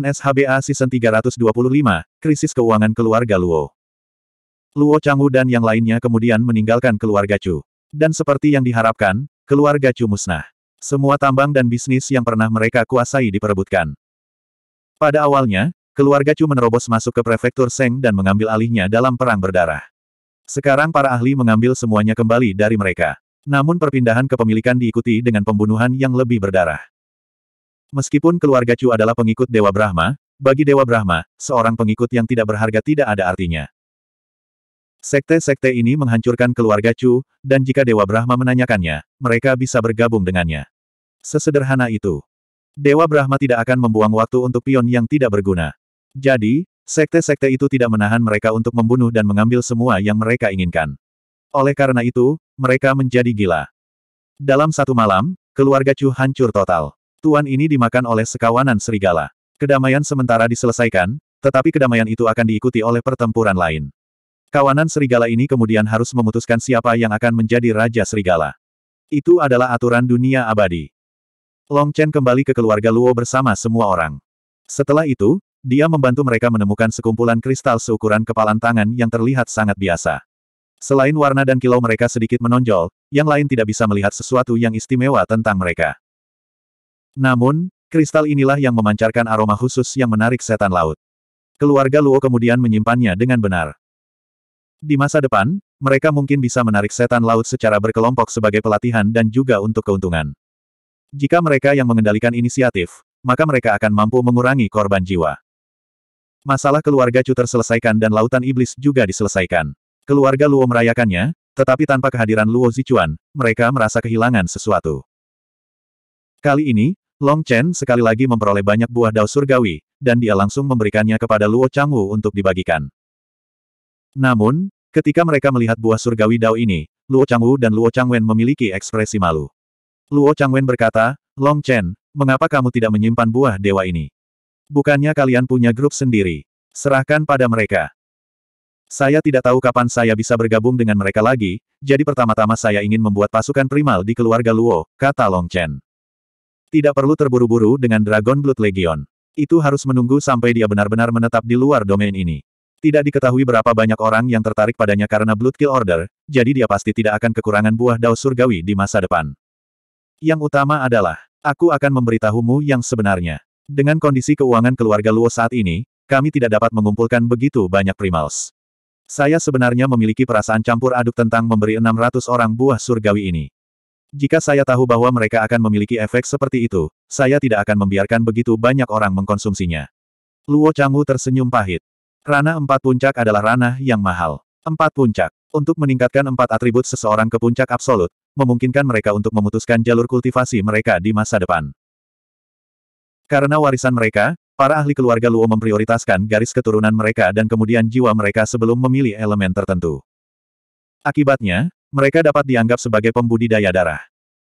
NSHBA Season 325, Krisis Keuangan Keluarga Luo. Luo Changwu dan yang lainnya kemudian meninggalkan keluarga Chu. Dan seperti yang diharapkan, keluarga Chu musnah. Semua tambang dan bisnis yang pernah mereka kuasai diperebutkan. Pada awalnya, keluarga Chu menerobos masuk ke prefektur Seng dan mengambil alihnya dalam perang berdarah. Sekarang para ahli mengambil semuanya kembali dari mereka. Namun perpindahan kepemilikan diikuti dengan pembunuhan yang lebih berdarah. Meskipun keluarga Chu adalah pengikut Dewa Brahma, bagi Dewa Brahma, seorang pengikut yang tidak berharga tidak ada artinya. Sekte-sekte ini menghancurkan keluarga Chu, dan jika Dewa Brahma menanyakannya, mereka bisa bergabung dengannya. Sesederhana itu. Dewa Brahma tidak akan membuang waktu untuk pion yang tidak berguna. Jadi, sekte-sekte itu tidak menahan mereka untuk membunuh dan mengambil semua yang mereka inginkan. Oleh karena itu, mereka menjadi gila. Dalam satu malam, keluarga Chu hancur total. Tuan ini dimakan oleh sekawanan serigala. Kedamaian sementara diselesaikan, tetapi kedamaian itu akan diikuti oleh pertempuran lain. Kawanan serigala ini kemudian harus memutuskan siapa yang akan menjadi Raja Serigala. Itu adalah aturan dunia abadi. Long Chen kembali ke keluarga Luo bersama semua orang. Setelah itu, dia membantu mereka menemukan sekumpulan kristal seukuran kepalan tangan yang terlihat sangat biasa. Selain warna dan kilau mereka sedikit menonjol, yang lain tidak bisa melihat sesuatu yang istimewa tentang mereka. Namun, kristal inilah yang memancarkan aroma khusus yang menarik setan laut. Keluarga Luo kemudian menyimpannya dengan benar. Di masa depan, mereka mungkin bisa menarik setan laut secara berkelompok sebagai pelatihan dan juga untuk keuntungan. Jika mereka yang mengendalikan inisiatif, maka mereka akan mampu mengurangi korban jiwa. Masalah keluarga Chu terselesaikan dan lautan iblis juga diselesaikan. Keluarga Luo merayakannya, tetapi tanpa kehadiran Luo Zichuan, mereka merasa kehilangan sesuatu. Kali ini, Long Chen sekali lagi memperoleh banyak buah dao surgawi, dan dia langsung memberikannya kepada Luo Changwu untuk dibagikan. Namun, ketika mereka melihat buah surgawi dao ini, Luo Changwu dan Luo Changwen memiliki ekspresi malu. Luo Changwen berkata, Long Chen, mengapa kamu tidak menyimpan buah dewa ini? Bukannya kalian punya grup sendiri. Serahkan pada mereka. Saya tidak tahu kapan saya bisa bergabung dengan mereka lagi, jadi pertama-tama saya ingin membuat pasukan primal di keluarga Luo, kata Long Chen. Tidak perlu terburu-buru dengan Dragon Blood Legion. Itu harus menunggu sampai dia benar-benar menetap di luar domain ini. Tidak diketahui berapa banyak orang yang tertarik padanya karena Blood Kill Order, jadi dia pasti tidak akan kekurangan buah dao surgawi di masa depan. Yang utama adalah, aku akan memberitahumu yang sebenarnya. Dengan kondisi keuangan keluarga Luo saat ini, kami tidak dapat mengumpulkan begitu banyak primals. Saya sebenarnya memiliki perasaan campur aduk tentang memberi 600 orang buah surgawi ini. Jika saya tahu bahwa mereka akan memiliki efek seperti itu, saya tidak akan membiarkan begitu banyak orang mengkonsumsinya. Luo Changwu tersenyum pahit. Ranah empat puncak adalah ranah yang mahal. Empat puncak. Untuk meningkatkan empat atribut seseorang ke puncak absolut, memungkinkan mereka untuk memutuskan jalur kultivasi mereka di masa depan. Karena warisan mereka, para ahli keluarga Luo memprioritaskan garis keturunan mereka dan kemudian jiwa mereka sebelum memilih elemen tertentu. Akibatnya, mereka dapat dianggap sebagai pembudidaya darah.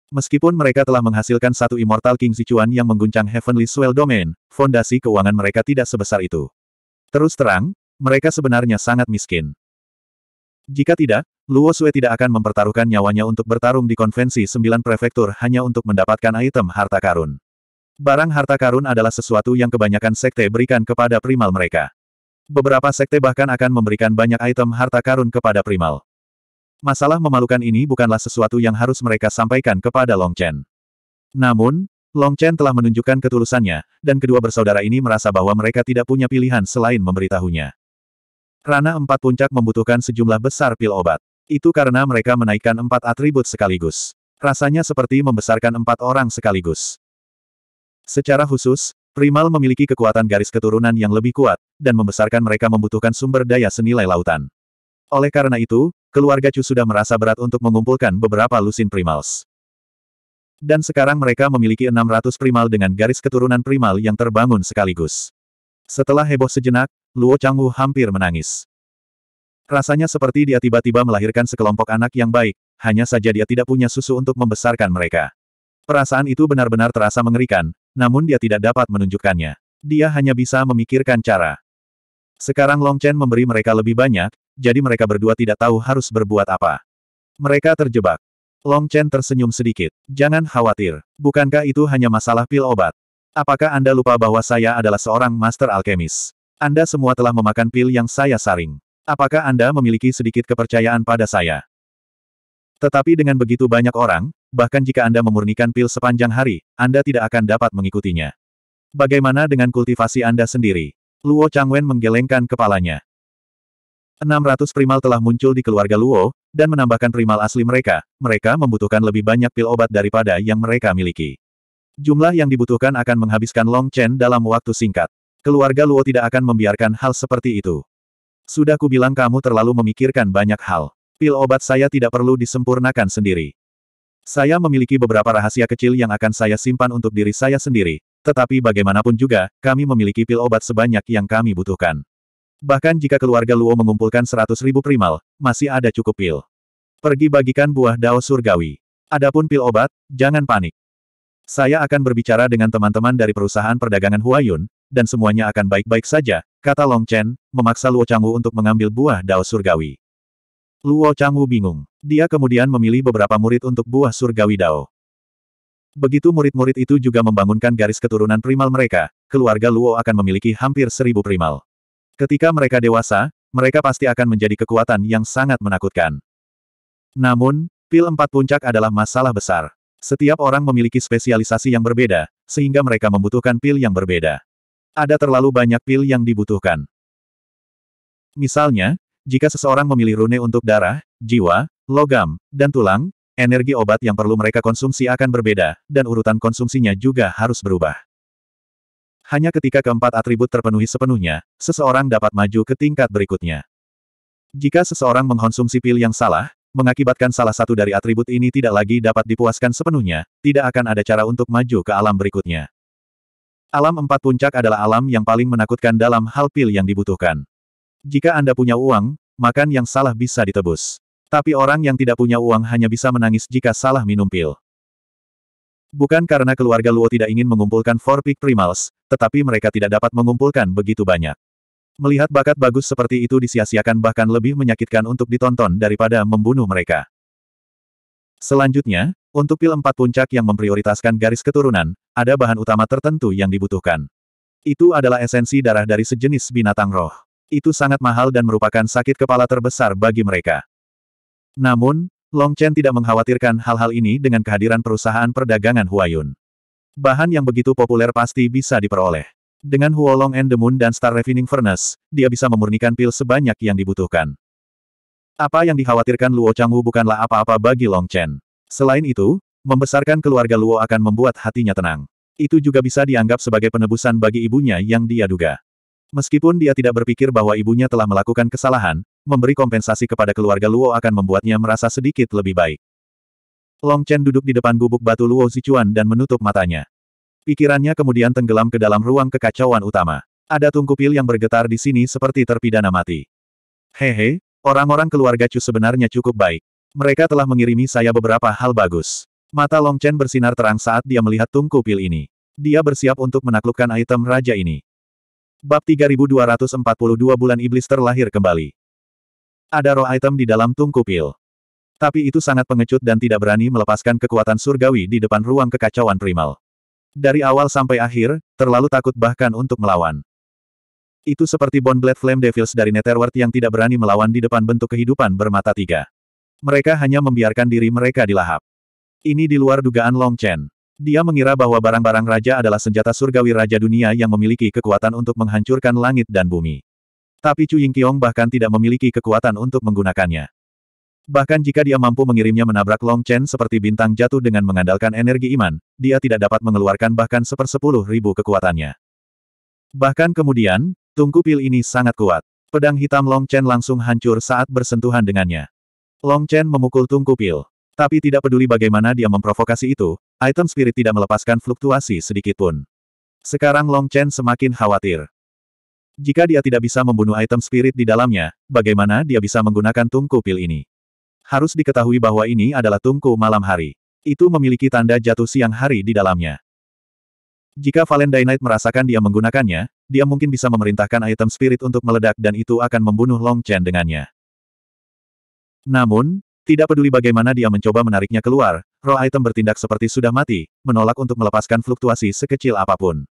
Meskipun mereka telah menghasilkan satu Immortal King Sichuan yang mengguncang Heavenly Swell Domain, fondasi keuangan mereka tidak sebesar itu. Terus terang, mereka sebenarnya sangat miskin. Jika tidak, Luo Sue tidak akan mempertaruhkan nyawanya untuk bertarung di konvensi sembilan prefektur hanya untuk mendapatkan item harta karun. Barang harta karun adalah sesuatu yang kebanyakan sekte berikan kepada primal mereka. Beberapa sekte bahkan akan memberikan banyak item harta karun kepada primal masalah memalukan ini bukanlah sesuatu yang harus mereka sampaikan kepada Long Chen. Namun, Long Chen telah menunjukkan ketulusannya, dan kedua bersaudara ini merasa bahwa mereka tidak punya pilihan selain memberitahunya. Rana empat puncak membutuhkan sejumlah besar pil obat. Itu karena mereka menaikkan empat atribut sekaligus. Rasanya seperti membesarkan empat orang sekaligus. Secara khusus, Primal memiliki kekuatan garis keturunan yang lebih kuat, dan membesarkan mereka membutuhkan sumber daya senilai lautan. Oleh karena itu, keluarga Chu sudah merasa berat untuk mengumpulkan beberapa lusin primals. Dan sekarang mereka memiliki 600 primal dengan garis keturunan primal yang terbangun sekaligus. Setelah heboh sejenak, Luo Changwu hampir menangis. Rasanya seperti dia tiba-tiba melahirkan sekelompok anak yang baik, hanya saja dia tidak punya susu untuk membesarkan mereka. Perasaan itu benar-benar terasa mengerikan, namun dia tidak dapat menunjukkannya. Dia hanya bisa memikirkan cara. Sekarang Long Chen memberi mereka lebih banyak, jadi mereka berdua tidak tahu harus berbuat apa. Mereka terjebak. Long Chen tersenyum sedikit. Jangan khawatir. Bukankah itu hanya masalah pil obat? Apakah Anda lupa bahwa saya adalah seorang master alkemis? Anda semua telah memakan pil yang saya saring. Apakah Anda memiliki sedikit kepercayaan pada saya? Tetapi dengan begitu banyak orang, bahkan jika Anda memurnikan pil sepanjang hari, Anda tidak akan dapat mengikutinya. Bagaimana dengan kultivasi Anda sendiri? Luo Changwen menggelengkan kepalanya. 600 primal telah muncul di keluarga Luo, dan menambahkan primal asli mereka, mereka membutuhkan lebih banyak pil obat daripada yang mereka miliki. Jumlah yang dibutuhkan akan menghabiskan Long Chen dalam waktu singkat. Keluarga Luo tidak akan membiarkan hal seperti itu. Sudah kubilang kamu terlalu memikirkan banyak hal. Pil obat saya tidak perlu disempurnakan sendiri. Saya memiliki beberapa rahasia kecil yang akan saya simpan untuk diri saya sendiri, tetapi bagaimanapun juga, kami memiliki pil obat sebanyak yang kami butuhkan. Bahkan jika keluarga Luo mengumpulkan seratus ribu primal, masih ada cukup pil. Pergi bagikan buah dao surgawi. Adapun pil obat, jangan panik. Saya akan berbicara dengan teman-teman dari perusahaan perdagangan Huayun, dan semuanya akan baik-baik saja, kata Long Chen, memaksa Luo Changwu untuk mengambil buah dao surgawi. Luo Changwu bingung. Dia kemudian memilih beberapa murid untuk buah surgawi dao. Begitu murid-murid itu juga membangunkan garis keturunan primal mereka, keluarga Luo akan memiliki hampir seribu primal. Ketika mereka dewasa, mereka pasti akan menjadi kekuatan yang sangat menakutkan. Namun, pil empat puncak adalah masalah besar. Setiap orang memiliki spesialisasi yang berbeda, sehingga mereka membutuhkan pil yang berbeda. Ada terlalu banyak pil yang dibutuhkan. Misalnya, jika seseorang memilih rune untuk darah, jiwa, logam, dan tulang, energi obat yang perlu mereka konsumsi akan berbeda, dan urutan konsumsinya juga harus berubah. Hanya ketika keempat atribut terpenuhi sepenuhnya, seseorang dapat maju ke tingkat berikutnya. Jika seseorang mengkonsumsi pil yang salah, mengakibatkan salah satu dari atribut ini tidak lagi dapat dipuaskan sepenuhnya, tidak akan ada cara untuk maju ke alam berikutnya. Alam empat puncak adalah alam yang paling menakutkan dalam hal pil yang dibutuhkan. Jika Anda punya uang, makan yang salah bisa ditebus. Tapi orang yang tidak punya uang hanya bisa menangis jika salah minum pil. Bukan karena keluarga Luo tidak ingin mengumpulkan Four Peak Primals, tetapi mereka tidak dapat mengumpulkan begitu banyak. Melihat bakat bagus seperti itu disia-siakan bahkan lebih menyakitkan untuk ditonton daripada membunuh mereka. Selanjutnya, untuk pil empat puncak yang memprioritaskan garis keturunan, ada bahan utama tertentu yang dibutuhkan. Itu adalah esensi darah dari sejenis binatang roh. Itu sangat mahal dan merupakan sakit kepala terbesar bagi mereka. Namun, Long Chen tidak mengkhawatirkan hal-hal ini dengan kehadiran perusahaan perdagangan Huayun. Bahan yang begitu populer pasti bisa diperoleh. Dengan Huolong and the Moon dan Star Refining Furnace, dia bisa memurnikan pil sebanyak yang dibutuhkan. Apa yang dikhawatirkan Luo Changwu bukanlah apa-apa bagi Long Chen. Selain itu, membesarkan keluarga Luo akan membuat hatinya tenang. Itu juga bisa dianggap sebagai penebusan bagi ibunya yang dia duga. Meskipun dia tidak berpikir bahwa ibunya telah melakukan kesalahan, memberi kompensasi kepada keluarga Luo akan membuatnya merasa sedikit lebih baik. Long Chen duduk di depan bubuk batu Luo Zichuan dan menutup matanya. Pikirannya kemudian tenggelam ke dalam ruang kekacauan utama. Ada tungku pil yang bergetar di sini seperti terpidana mati. Hehe, orang-orang keluarga Chu sebenarnya cukup baik. Mereka telah mengirimi saya beberapa hal bagus. Mata Long Chen bersinar terang saat dia melihat tungku pil ini. Dia bersiap untuk menaklukkan item raja ini. Bab 3242 Bulan Iblis terlahir kembali. Ada roh item di dalam tungku pil. Tapi itu sangat pengecut dan tidak berani melepaskan kekuatan surgawi di depan ruang kekacauan primal. Dari awal sampai akhir, terlalu takut bahkan untuk melawan. Itu seperti Blade Flame Devils dari Netherworld yang tidak berani melawan di depan bentuk kehidupan bermata tiga. Mereka hanya membiarkan diri mereka dilahap. Ini di luar dugaan Long Chen. Dia mengira bahwa barang-barang raja adalah senjata surgawi raja dunia yang memiliki kekuatan untuk menghancurkan langit dan bumi. Tapi Chu Ying Kiong bahkan tidak memiliki kekuatan untuk menggunakannya. Bahkan jika dia mampu mengirimnya menabrak Long Chen seperti bintang jatuh dengan mengandalkan energi iman, dia tidak dapat mengeluarkan bahkan sepersepuluh ribu kekuatannya. Bahkan kemudian, tungku pil ini sangat kuat. Pedang hitam Long Chen langsung hancur saat bersentuhan dengannya. Long Chen memukul tungku pil. Tapi tidak peduli bagaimana dia memprovokasi itu, item spirit tidak melepaskan fluktuasi sedikitpun. Sekarang Long Chen semakin khawatir. Jika dia tidak bisa membunuh item spirit di dalamnya, bagaimana dia bisa menggunakan tungku pil ini? Harus diketahui bahwa ini adalah tungku malam hari. Itu memiliki tanda jatuh siang hari di dalamnya. Jika Valendinite merasakan dia menggunakannya, dia mungkin bisa memerintahkan item spirit untuk meledak dan itu akan membunuh Long Chen dengannya. Namun, tidak peduli bagaimana dia mencoba menariknya keluar, roh item bertindak seperti sudah mati, menolak untuk melepaskan fluktuasi sekecil apapun.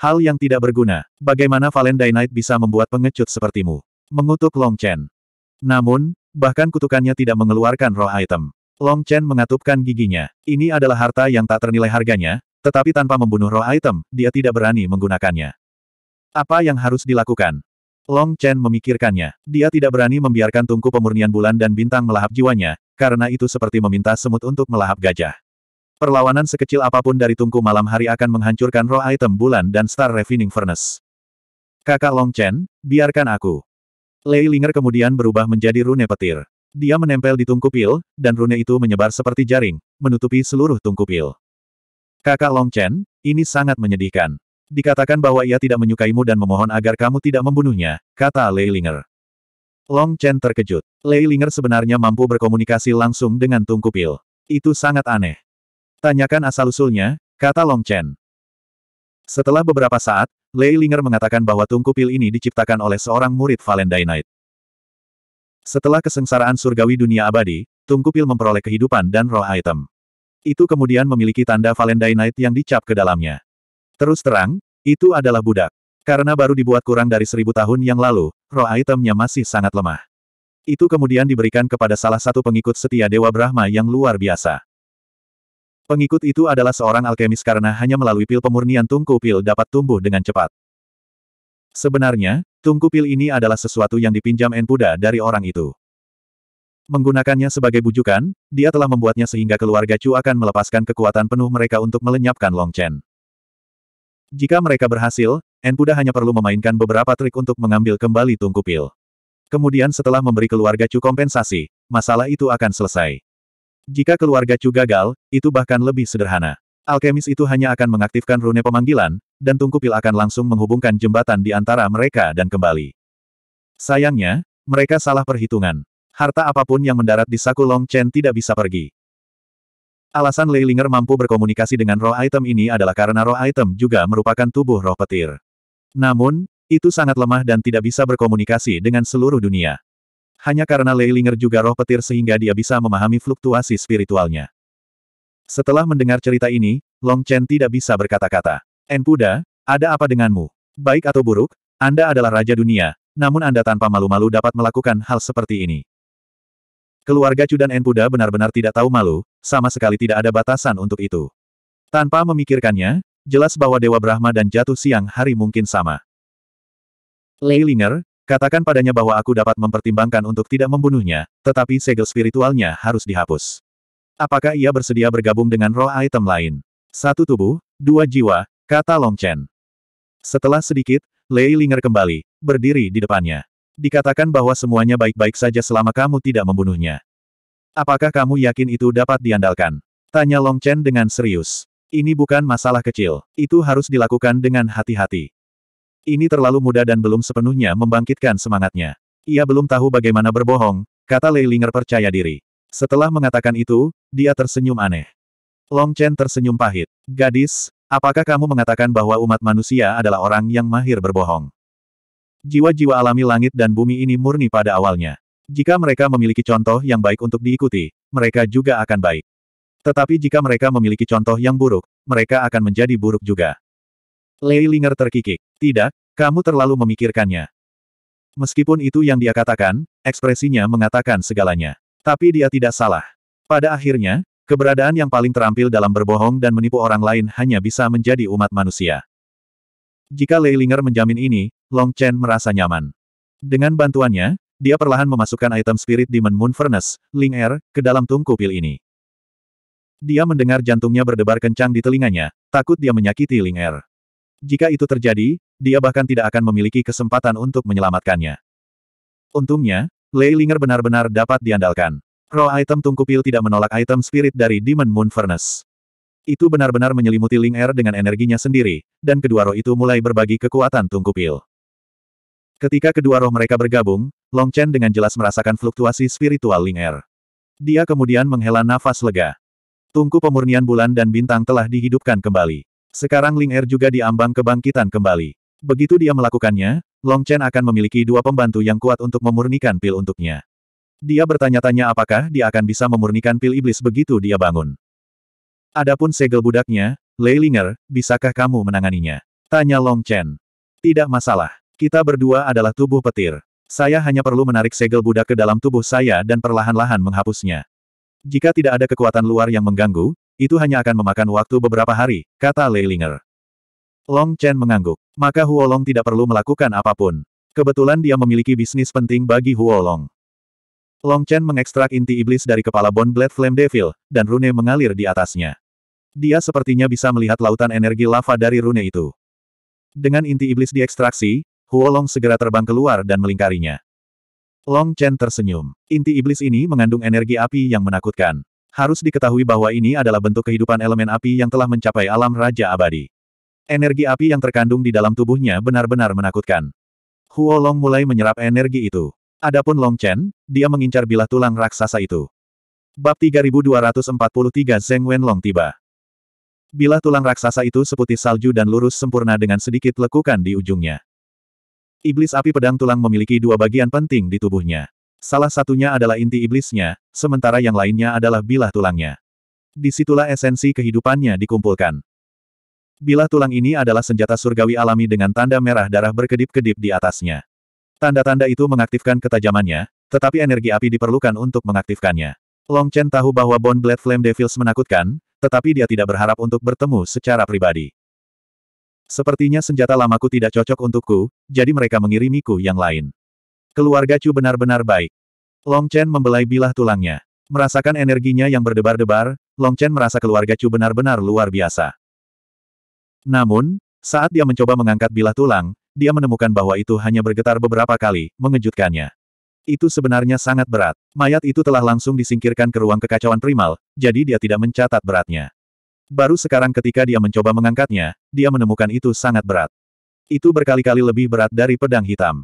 Hal yang tidak berguna. Bagaimana Valen Valentine bisa membuat pengecut sepertimu? Mengutuk Long Chen. Namun, bahkan kutukannya tidak mengeluarkan roh item. Long Chen mengatupkan giginya. Ini adalah harta yang tak ternilai harganya, tetapi tanpa membunuh roh item, dia tidak berani menggunakannya. Apa yang harus dilakukan? Long Chen memikirkannya. Dia tidak berani membiarkan tungku pemurnian bulan dan bintang melahap jiwanya, karena itu seperti meminta semut untuk melahap gajah. Perlawanan sekecil apapun dari tungku malam hari akan menghancurkan roh item bulan dan star refining furnace. Kakak Long Chen, biarkan aku. Lei Linger kemudian berubah menjadi rune petir. Dia menempel di tungku pil, dan rune itu menyebar seperti jaring, menutupi seluruh tungku pil. Kakak Long Chen, ini sangat menyedihkan. Dikatakan bahwa ia tidak menyukaimu dan memohon agar kamu tidak membunuhnya, kata Lei Linger. Long Chen terkejut. Lei Linger sebenarnya mampu berkomunikasi langsung dengan Tungku Pil. Itu sangat aneh. Tanyakan asal-usulnya, kata Long Chen. Setelah beberapa saat, Lei Linger mengatakan bahwa tungku pil ini diciptakan oleh seorang murid Valendainite. Setelah kesengsaraan surgawi dunia abadi, tungku pil memperoleh kehidupan dan roh item. Itu kemudian memiliki tanda Valendainite yang dicap ke dalamnya. Terus terang, itu adalah budak. Karena baru dibuat kurang dari seribu tahun yang lalu, roh itemnya masih sangat lemah. Itu kemudian diberikan kepada salah satu pengikut setia Dewa Brahma yang luar biasa. Pengikut itu adalah seorang alkemis karena hanya melalui pil pemurnian tungku pil dapat tumbuh dengan cepat. Sebenarnya, tungku pil ini adalah sesuatu yang dipinjam Enpuda dari orang itu. Menggunakannya sebagai bujukan, dia telah membuatnya sehingga keluarga Chu akan melepaskan kekuatan penuh mereka untuk melenyapkan Long Chen. Jika mereka berhasil, Enpuda hanya perlu memainkan beberapa trik untuk mengambil kembali tungku pil. Kemudian setelah memberi keluarga Chu kompensasi, masalah itu akan selesai. Jika keluarga Chu gagal, itu bahkan lebih sederhana. Alkemis itu hanya akan mengaktifkan rune pemanggilan, dan tungku pil akan langsung menghubungkan jembatan di antara mereka dan kembali. Sayangnya, mereka salah perhitungan. Harta apapun yang mendarat di saku Long Chen tidak bisa pergi. Alasan Leilinger mampu berkomunikasi dengan roh item ini adalah karena roh item juga merupakan tubuh roh petir. Namun, itu sangat lemah dan tidak bisa berkomunikasi dengan seluruh dunia hanya karena Leilinger juga roh petir sehingga dia bisa memahami fluktuasi spiritualnya. Setelah mendengar cerita ini, Long Chen tidak bisa berkata-kata. Enpuda, ada apa denganmu? Baik atau buruk, Anda adalah Raja Dunia, namun Anda tanpa malu-malu dapat melakukan hal seperti ini. Keluarga Chu dan Enpuda benar-benar tidak tahu malu, sama sekali tidak ada batasan untuk itu. Tanpa memikirkannya, jelas bahwa Dewa Brahma dan jatuh siang hari mungkin sama. Leilinger, Katakan padanya bahwa aku dapat mempertimbangkan untuk tidak membunuhnya, tetapi segel spiritualnya harus dihapus. Apakah ia bersedia bergabung dengan roh item lain? Satu tubuh, dua jiwa, kata Long Chen. Setelah sedikit, Lei Linger kembali, berdiri di depannya. Dikatakan bahwa semuanya baik-baik saja selama kamu tidak membunuhnya. Apakah kamu yakin itu dapat diandalkan? Tanya Long Chen dengan serius. Ini bukan masalah kecil, itu harus dilakukan dengan hati-hati. Ini terlalu mudah dan belum sepenuhnya membangkitkan semangatnya. Ia belum tahu bagaimana berbohong, kata Lei Ling'er percaya diri. Setelah mengatakan itu, dia tersenyum aneh. Long Chen tersenyum pahit. Gadis, apakah kamu mengatakan bahwa umat manusia adalah orang yang mahir berbohong? Jiwa-jiwa alami langit dan bumi ini murni pada awalnya. Jika mereka memiliki contoh yang baik untuk diikuti, mereka juga akan baik. Tetapi jika mereka memiliki contoh yang buruk, mereka akan menjadi buruk juga. Lei Linger terkikik. Tidak, kamu terlalu memikirkannya. Meskipun itu yang dia katakan, ekspresinya mengatakan segalanya. Tapi dia tidak salah. Pada akhirnya, keberadaan yang paling terampil dalam berbohong dan menipu orang lain hanya bisa menjadi umat manusia. Jika Lei Ling'er menjamin ini, Long Chen merasa nyaman. Dengan bantuannya, dia perlahan memasukkan item spirit Demon Moon Furnace, Ling Air, ke dalam tungku pil ini. Dia mendengar jantungnya berdebar kencang di telinganya, takut dia menyakiti Ling Air. Jika itu terjadi, dia bahkan tidak akan memiliki kesempatan untuk menyelamatkannya. Untungnya, Lei Linger benar-benar dapat diandalkan. Pro item tungkupil tidak menolak item spirit dari Demon Moon Furnace. Itu benar-benar menyelimuti Ling Air er dengan energinya sendiri, dan kedua roh itu mulai berbagi kekuatan tungkupil. Ketika kedua roh mereka bergabung, Long Chen dengan jelas merasakan fluktuasi spiritual Ling Air. Er. Dia kemudian menghela nafas lega. Tungku pemurnian bulan dan bintang telah dihidupkan kembali. Sekarang Ling Air er juga diambang kebangkitan kembali. Begitu dia melakukannya, Long Chen akan memiliki dua pembantu yang kuat untuk memurnikan pil untuknya. Dia bertanya-tanya apakah dia akan bisa memurnikan pil iblis begitu dia bangun. Adapun segel budaknya, Leilinger, bisakah kamu menanganinya? Tanya Long Chen. Tidak masalah. Kita berdua adalah tubuh petir. Saya hanya perlu menarik segel budak ke dalam tubuh saya dan perlahan-lahan menghapusnya. Jika tidak ada kekuatan luar yang mengganggu, itu hanya akan memakan waktu beberapa hari, kata Leilinger. Long Chen mengangguk. Maka Huolong tidak perlu melakukan apapun. Kebetulan dia memiliki bisnis penting bagi Huolong. Long Chen mengekstrak inti iblis dari kepala Bond Blade Flame Devil, dan rune mengalir di atasnya. Dia sepertinya bisa melihat lautan energi lava dari rune itu. Dengan inti iblis diekstraksi, Huolong segera terbang keluar dan melingkarinya. Long Chen tersenyum. Inti iblis ini mengandung energi api yang menakutkan. Harus diketahui bahwa ini adalah bentuk kehidupan elemen api yang telah mencapai alam Raja Abadi. Energi api yang terkandung di dalam tubuhnya benar-benar menakutkan. Huo Long mulai menyerap energi itu. Adapun Long Chen, dia mengincar bilah tulang raksasa itu. Bab 3243 Zeng Long tiba. Bilah tulang raksasa itu seputih salju dan lurus sempurna dengan sedikit lekukan di ujungnya. Iblis api pedang tulang memiliki dua bagian penting di tubuhnya. Salah satunya adalah inti iblisnya, sementara yang lainnya adalah bilah tulangnya. Disitulah esensi kehidupannya dikumpulkan. Bilah tulang ini adalah senjata surgawi alami dengan tanda merah darah berkedip-kedip di atasnya. Tanda-tanda itu mengaktifkan ketajamannya, tetapi energi api diperlukan untuk mengaktifkannya. Long Chen tahu bahwa Bone Blade Flame Devils menakutkan, tetapi dia tidak berharap untuk bertemu secara pribadi. Sepertinya senjata lamaku tidak cocok untukku, jadi mereka mengirimiku yang lain. Keluarga Chu benar-benar baik. Long Chen membelai bilah tulangnya. Merasakan energinya yang berdebar-debar, Long Chen merasa keluarga Chu benar-benar luar biasa. Namun, saat dia mencoba mengangkat bilah tulang, dia menemukan bahwa itu hanya bergetar beberapa kali, mengejutkannya. Itu sebenarnya sangat berat. Mayat itu telah langsung disingkirkan ke ruang kekacauan primal, jadi dia tidak mencatat beratnya. Baru sekarang ketika dia mencoba mengangkatnya, dia menemukan itu sangat berat. Itu berkali-kali lebih berat dari pedang hitam.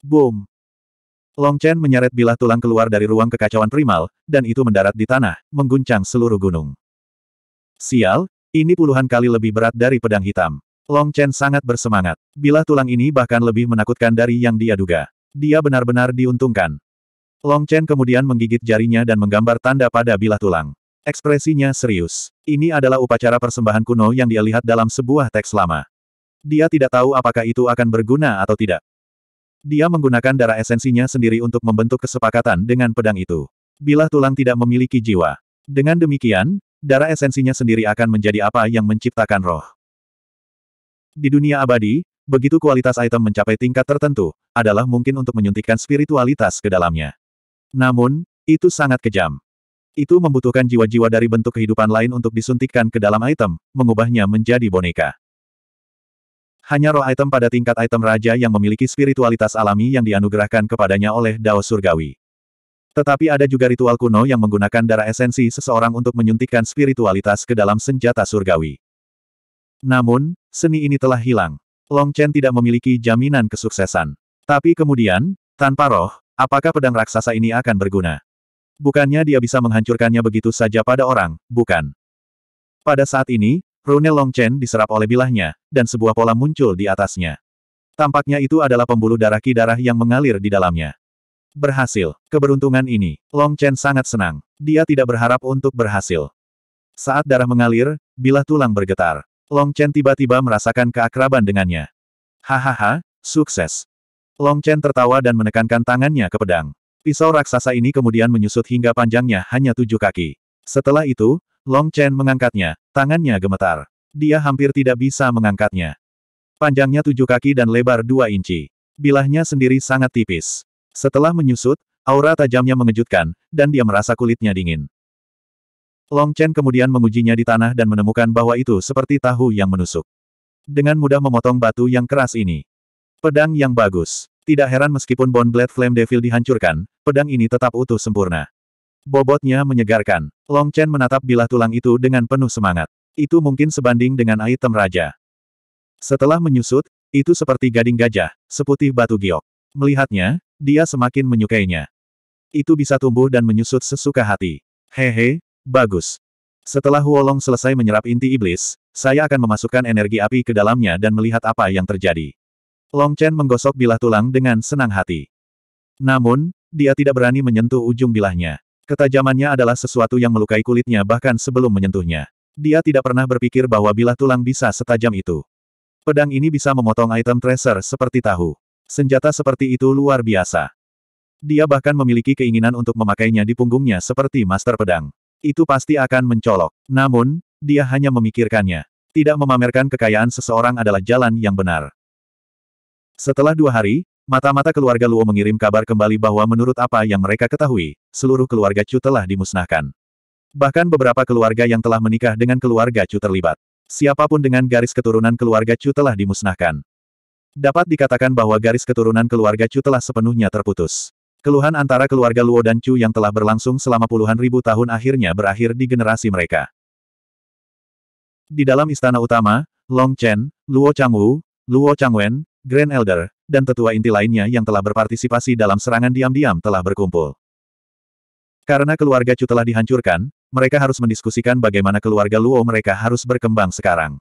Boom! Long Chen menyeret bilah tulang keluar dari ruang kekacauan primal, dan itu mendarat di tanah, mengguncang seluruh gunung. Sial, ini puluhan kali lebih berat dari pedang hitam. Long Chen sangat bersemangat. Bila tulang ini bahkan lebih menakutkan dari yang dia duga. Dia benar-benar diuntungkan. Long Chen kemudian menggigit jarinya dan menggambar tanda pada bilah tulang. Ekspresinya serius. Ini adalah upacara persembahan kuno yang dia lihat dalam sebuah teks lama. Dia tidak tahu apakah itu akan berguna atau tidak. Dia menggunakan darah esensinya sendiri untuk membentuk kesepakatan dengan pedang itu. Bilah tulang tidak memiliki jiwa. Dengan demikian, darah esensinya sendiri akan menjadi apa yang menciptakan roh. Di dunia abadi, begitu kualitas item mencapai tingkat tertentu, adalah mungkin untuk menyuntikkan spiritualitas ke dalamnya. Namun, itu sangat kejam. Itu membutuhkan jiwa-jiwa dari bentuk kehidupan lain untuk disuntikkan ke dalam item, mengubahnya menjadi boneka. Hanya roh item pada tingkat item raja yang memiliki spiritualitas alami yang dianugerahkan kepadanya oleh Dao Surgawi. Tetapi ada juga ritual kuno yang menggunakan darah esensi seseorang untuk menyuntikkan spiritualitas ke dalam senjata surgawi. Namun, seni ini telah hilang. Long Chen tidak memiliki jaminan kesuksesan. Tapi kemudian, tanpa roh, apakah pedang raksasa ini akan berguna? Bukannya dia bisa menghancurkannya begitu saja pada orang, bukan. Pada saat ini, rune Long Chen diserap oleh bilahnya, dan sebuah pola muncul di atasnya. Tampaknya itu adalah pembuluh darah ki darah yang mengalir di dalamnya. Berhasil. Keberuntungan ini, Long Chen sangat senang. Dia tidak berharap untuk berhasil. Saat darah mengalir, bilah tulang bergetar. Long Chen tiba-tiba merasakan keakraban dengannya. Hahaha, sukses. Long Chen tertawa dan menekankan tangannya ke pedang. Pisau raksasa ini kemudian menyusut hingga panjangnya hanya tujuh kaki. Setelah itu, Long Chen mengangkatnya, tangannya gemetar. Dia hampir tidak bisa mengangkatnya. Panjangnya tujuh kaki dan lebar dua inci. Bilahnya sendiri sangat tipis. Setelah menyusut, aura tajamnya mengejutkan, dan dia merasa kulitnya dingin. Long Chen kemudian mengujinya di tanah dan menemukan bahwa itu seperti tahu yang menusuk. Dengan mudah memotong batu yang keras ini. Pedang yang bagus. Tidak heran meskipun Bone Blade Flame Devil dihancurkan, pedang ini tetap utuh sempurna. Bobotnya menyegarkan. Long Chen menatap bilah tulang itu dengan penuh semangat. Itu mungkin sebanding dengan item raja. Setelah menyusut, itu seperti gading gajah, seputih batu giok. Melihatnya, dia semakin menyukainya. Itu bisa tumbuh dan menyusut sesuka hati. Hehe, bagus. Setelah Huolong selesai menyerap inti iblis, saya akan memasukkan energi api ke dalamnya dan melihat apa yang terjadi. Long Chen menggosok bilah tulang dengan senang hati. Namun, dia tidak berani menyentuh ujung bilahnya. Ketajamannya adalah sesuatu yang melukai kulitnya bahkan sebelum menyentuhnya. Dia tidak pernah berpikir bahwa bilah tulang bisa setajam itu. Pedang ini bisa memotong item tracer seperti tahu. Senjata seperti itu luar biasa. Dia bahkan memiliki keinginan untuk memakainya di punggungnya seperti master pedang. Itu pasti akan mencolok. Namun, dia hanya memikirkannya. Tidak memamerkan kekayaan seseorang adalah jalan yang benar. Setelah dua hari, mata-mata keluarga Luo mengirim kabar kembali bahwa menurut apa yang mereka ketahui, seluruh keluarga Chu telah dimusnahkan. Bahkan beberapa keluarga yang telah menikah dengan keluarga Chu terlibat. Siapapun dengan garis keturunan keluarga Chu telah dimusnahkan. Dapat dikatakan bahwa garis keturunan keluarga Chu telah sepenuhnya terputus. Keluhan antara keluarga Luo dan Chu yang telah berlangsung selama puluhan ribu tahun akhirnya berakhir di generasi mereka. Di dalam istana utama, Long Chen, Luo Changwu, Luo Changwen, Grand Elder, dan tetua inti lainnya yang telah berpartisipasi dalam serangan diam-diam telah berkumpul. Karena keluarga Chu telah dihancurkan, mereka harus mendiskusikan bagaimana keluarga Luo mereka harus berkembang sekarang.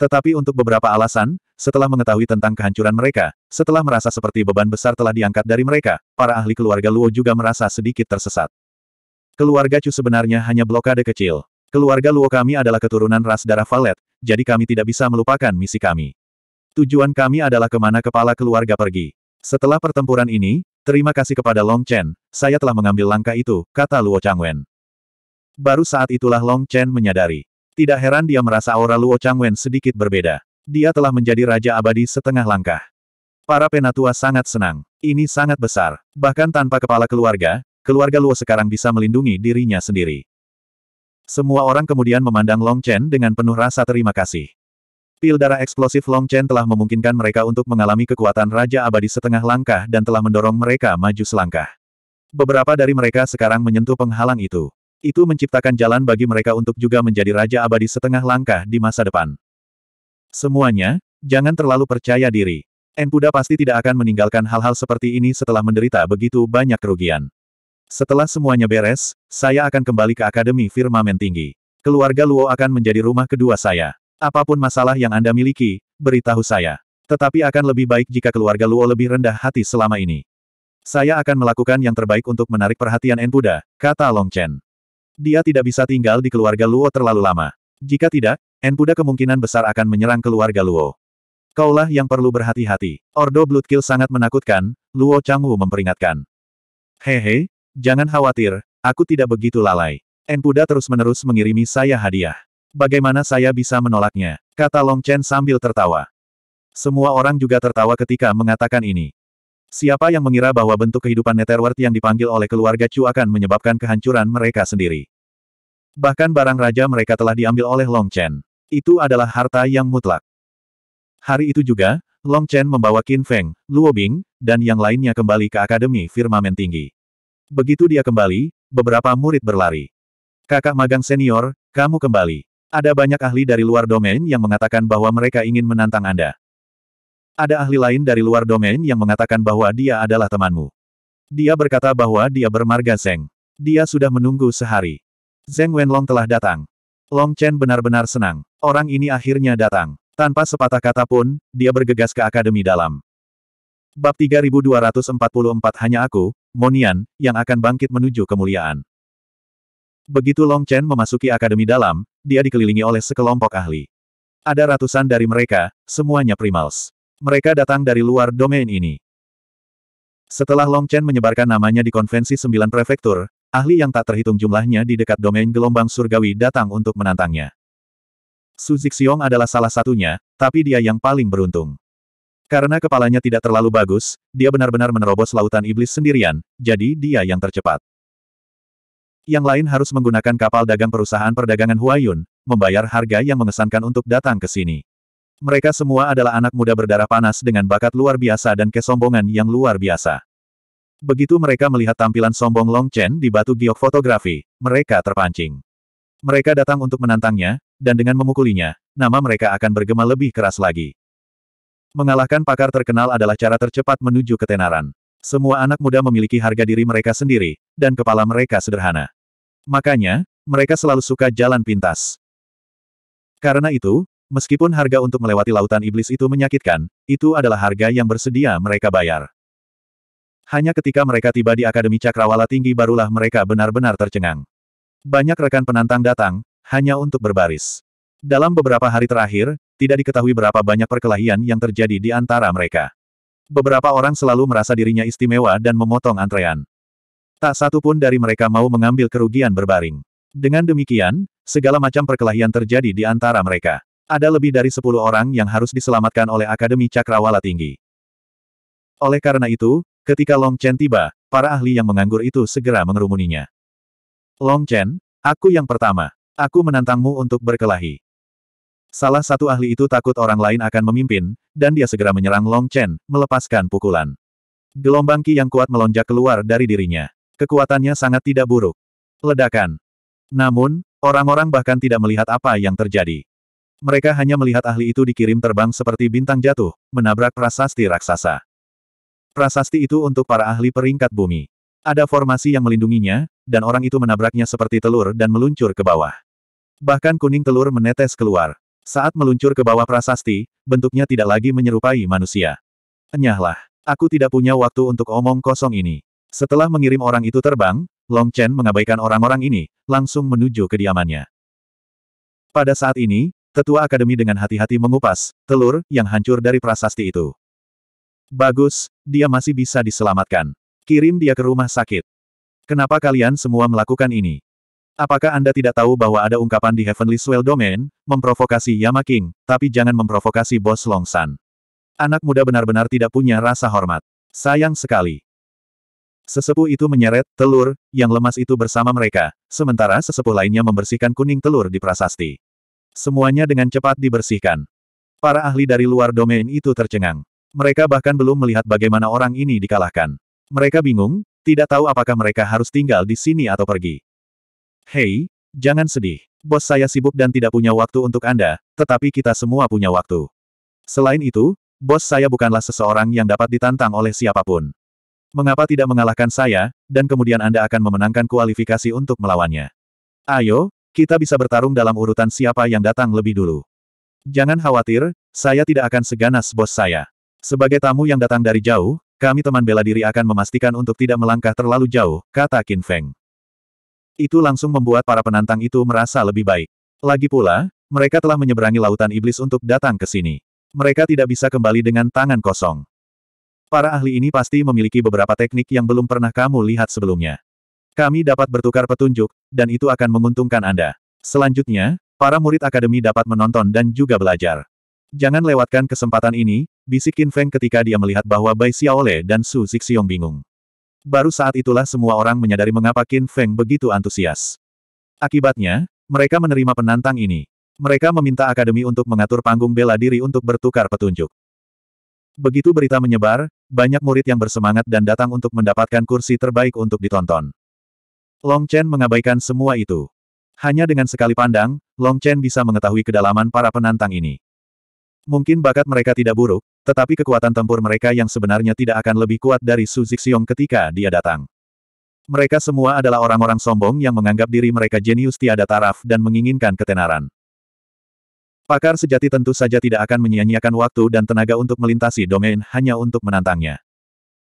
Tetapi untuk beberapa alasan, setelah mengetahui tentang kehancuran mereka, setelah merasa seperti beban besar telah diangkat dari mereka, para ahli keluarga Luo juga merasa sedikit tersesat. Keluarga Chu sebenarnya hanya blokade kecil. Keluarga Luo kami adalah keturunan ras darah Valet, jadi kami tidak bisa melupakan misi kami. Tujuan kami adalah kemana kepala keluarga pergi. Setelah pertempuran ini, terima kasih kepada Long Chen, saya telah mengambil langkah itu, kata Luo Changwen. Baru saat itulah Long Chen menyadari. Tidak heran dia merasa aura Luo Changwen sedikit berbeda. Dia telah menjadi raja abadi setengah langkah. Para penatua sangat senang. Ini sangat besar. Bahkan tanpa kepala keluarga, keluarga Luo sekarang bisa melindungi dirinya sendiri. Semua orang kemudian memandang Long Chen dengan penuh rasa terima kasih. Pil darah eksplosif Long Chen telah memungkinkan mereka untuk mengalami kekuatan Raja Abadi setengah langkah dan telah mendorong mereka maju selangkah. Beberapa dari mereka sekarang menyentuh penghalang itu. Itu menciptakan jalan bagi mereka untuk juga menjadi Raja Abadi setengah langkah di masa depan. Semuanya, jangan terlalu percaya diri. Enpuda pasti tidak akan meninggalkan hal-hal seperti ini setelah menderita begitu banyak kerugian. Setelah semuanya beres, saya akan kembali ke Akademi Firmamen Tinggi. Keluarga Luo akan menjadi rumah kedua saya. Apapun masalah yang Anda miliki, beritahu saya. Tetapi akan lebih baik jika keluarga Luo lebih rendah hati selama ini. Saya akan melakukan yang terbaik untuk menarik perhatian Enpuda, kata Long Chen. Dia tidak bisa tinggal di keluarga Luo terlalu lama. Jika tidak, Enpuda kemungkinan besar akan menyerang keluarga Luo. Kaulah yang perlu berhati-hati. Ordo Bloodkill sangat menakutkan, Luo Changwu memperingatkan. Hehe, jangan khawatir, aku tidak begitu lalai. Enpuda terus-menerus mengirimi saya hadiah. Bagaimana saya bisa menolaknya? Kata Long Chen sambil tertawa. Semua orang juga tertawa ketika mengatakan ini. Siapa yang mengira bahwa bentuk kehidupan Netherworld yang dipanggil oleh keluarga Chu akan menyebabkan kehancuran mereka sendiri? Bahkan barang raja mereka telah diambil oleh Long Chen. Itu adalah harta yang mutlak. Hari itu juga, Long Chen membawa Qin Feng, Luo Bing, dan yang lainnya kembali ke Akademi Firmamen Tinggi. Begitu dia kembali, beberapa murid berlari. Kakak magang senior, kamu kembali. Ada banyak ahli dari luar domain yang mengatakan bahwa mereka ingin menantang Anda. Ada ahli lain dari luar domain yang mengatakan bahwa dia adalah temanmu. Dia berkata bahwa dia bermarga Zeng. Dia sudah menunggu sehari. Zeng Wenlong telah datang. Long Chen benar-benar senang. Orang ini akhirnya datang. Tanpa sepatah kata pun, dia bergegas ke Akademi Dalam. Bab 3244 hanya aku, Monian, yang akan bangkit menuju kemuliaan. Begitu Long Chen memasuki Akademi Dalam, dia dikelilingi oleh sekelompok ahli. Ada ratusan dari mereka, semuanya primals. Mereka datang dari luar domain ini. Setelah Long Chen menyebarkan namanya di konvensi sembilan prefektur, ahli yang tak terhitung jumlahnya di dekat domain gelombang surgawi datang untuk menantangnya. Su Zixiong adalah salah satunya, tapi dia yang paling beruntung. Karena kepalanya tidak terlalu bagus, dia benar-benar menerobos lautan iblis sendirian, jadi dia yang tercepat. Yang lain harus menggunakan kapal dagang perusahaan perdagangan Huayun, membayar harga yang mengesankan untuk datang ke sini. Mereka semua adalah anak muda berdarah panas dengan bakat luar biasa dan kesombongan yang luar biasa. Begitu mereka melihat tampilan sombong Long Chen di batu giok fotografi, mereka terpancing. Mereka datang untuk menantangnya, dan dengan memukulinya, nama mereka akan bergema lebih keras lagi. Mengalahkan pakar terkenal adalah cara tercepat menuju ketenaran. Semua anak muda memiliki harga diri mereka sendiri, dan kepala mereka sederhana. Makanya, mereka selalu suka jalan pintas. Karena itu, meskipun harga untuk melewati lautan iblis itu menyakitkan, itu adalah harga yang bersedia mereka bayar. Hanya ketika mereka tiba di Akademi Cakrawala Tinggi barulah mereka benar-benar tercengang. Banyak rekan penantang datang, hanya untuk berbaris. Dalam beberapa hari terakhir, tidak diketahui berapa banyak perkelahian yang terjadi di antara mereka. Beberapa orang selalu merasa dirinya istimewa dan memotong antrean. Tak satu pun dari mereka mau mengambil kerugian berbaring. Dengan demikian, segala macam perkelahian terjadi di antara mereka. Ada lebih dari sepuluh orang yang harus diselamatkan oleh Akademi Cakrawala Tinggi. Oleh karena itu, Ketika Long Chen tiba, para ahli yang menganggur itu segera mengerumuninya. Long Chen, aku yang pertama. Aku menantangmu untuk berkelahi. Salah satu ahli itu takut orang lain akan memimpin, dan dia segera menyerang Long Chen, melepaskan pukulan. Gelombang Ki yang kuat melonjak keluar dari dirinya. Kekuatannya sangat tidak buruk. Ledakan. Namun, orang-orang bahkan tidak melihat apa yang terjadi. Mereka hanya melihat ahli itu dikirim terbang seperti bintang jatuh, menabrak prasasti raksasa. Prasasti itu untuk para ahli peringkat bumi. Ada formasi yang melindunginya, dan orang itu menabraknya seperti telur dan meluncur ke bawah. Bahkan kuning telur menetes keluar. Saat meluncur ke bawah prasasti, bentuknya tidak lagi menyerupai manusia. Enyahlah, aku tidak punya waktu untuk omong kosong ini. Setelah mengirim orang itu terbang, Long Chen mengabaikan orang-orang ini, langsung menuju kediamannya. Pada saat ini, tetua akademi dengan hati-hati mengupas telur yang hancur dari prasasti itu. Bagus, dia masih bisa diselamatkan. Kirim dia ke rumah sakit. Kenapa kalian semua melakukan ini? Apakah Anda tidak tahu bahwa ada ungkapan di Heavenly Swell Domain, memprovokasi Yama King, tapi jangan memprovokasi bos Long San. Anak muda benar-benar tidak punya rasa hormat. Sayang sekali. Sesepuh itu menyeret telur yang lemas itu bersama mereka, sementara sesepuh lainnya membersihkan kuning telur di prasasti. Semuanya dengan cepat dibersihkan. Para ahli dari luar domain itu tercengang. Mereka bahkan belum melihat bagaimana orang ini dikalahkan. Mereka bingung, tidak tahu apakah mereka harus tinggal di sini atau pergi. Hei, jangan sedih. Bos saya sibuk dan tidak punya waktu untuk Anda, tetapi kita semua punya waktu. Selain itu, bos saya bukanlah seseorang yang dapat ditantang oleh siapapun. Mengapa tidak mengalahkan saya, dan kemudian Anda akan memenangkan kualifikasi untuk melawannya? Ayo, kita bisa bertarung dalam urutan siapa yang datang lebih dulu. Jangan khawatir, saya tidak akan seganas bos saya. Sebagai tamu yang datang dari jauh, kami teman bela diri akan memastikan untuk tidak melangkah terlalu jauh, kata Qin Feng. Itu langsung membuat para penantang itu merasa lebih baik. Lagi pula, mereka telah menyeberangi lautan iblis untuk datang ke sini. Mereka tidak bisa kembali dengan tangan kosong. Para ahli ini pasti memiliki beberapa teknik yang belum pernah kamu lihat sebelumnya. Kami dapat bertukar petunjuk, dan itu akan menguntungkan Anda. Selanjutnya, para murid akademi dapat menonton dan juga belajar. Jangan lewatkan kesempatan ini, bisikin Feng ketika dia melihat bahwa Bai Xiaole dan Su Zixiong bingung. Baru saat itulah semua orang menyadari mengapa Qin Feng begitu antusias. Akibatnya, mereka menerima penantang ini. Mereka meminta Akademi untuk mengatur panggung bela diri untuk bertukar petunjuk. Begitu berita menyebar, banyak murid yang bersemangat dan datang untuk mendapatkan kursi terbaik untuk ditonton. Long Chen mengabaikan semua itu. Hanya dengan sekali pandang, Long Chen bisa mengetahui kedalaman para penantang ini. Mungkin bakat mereka tidak buruk, tetapi kekuatan tempur mereka yang sebenarnya tidak akan lebih kuat dari Su Zixiong ketika dia datang. Mereka semua adalah orang-orang sombong yang menganggap diri mereka jenius tiada taraf dan menginginkan ketenaran. Pakar sejati tentu saja tidak akan menyia-nyiakan waktu dan tenaga untuk melintasi domain hanya untuk menantangnya.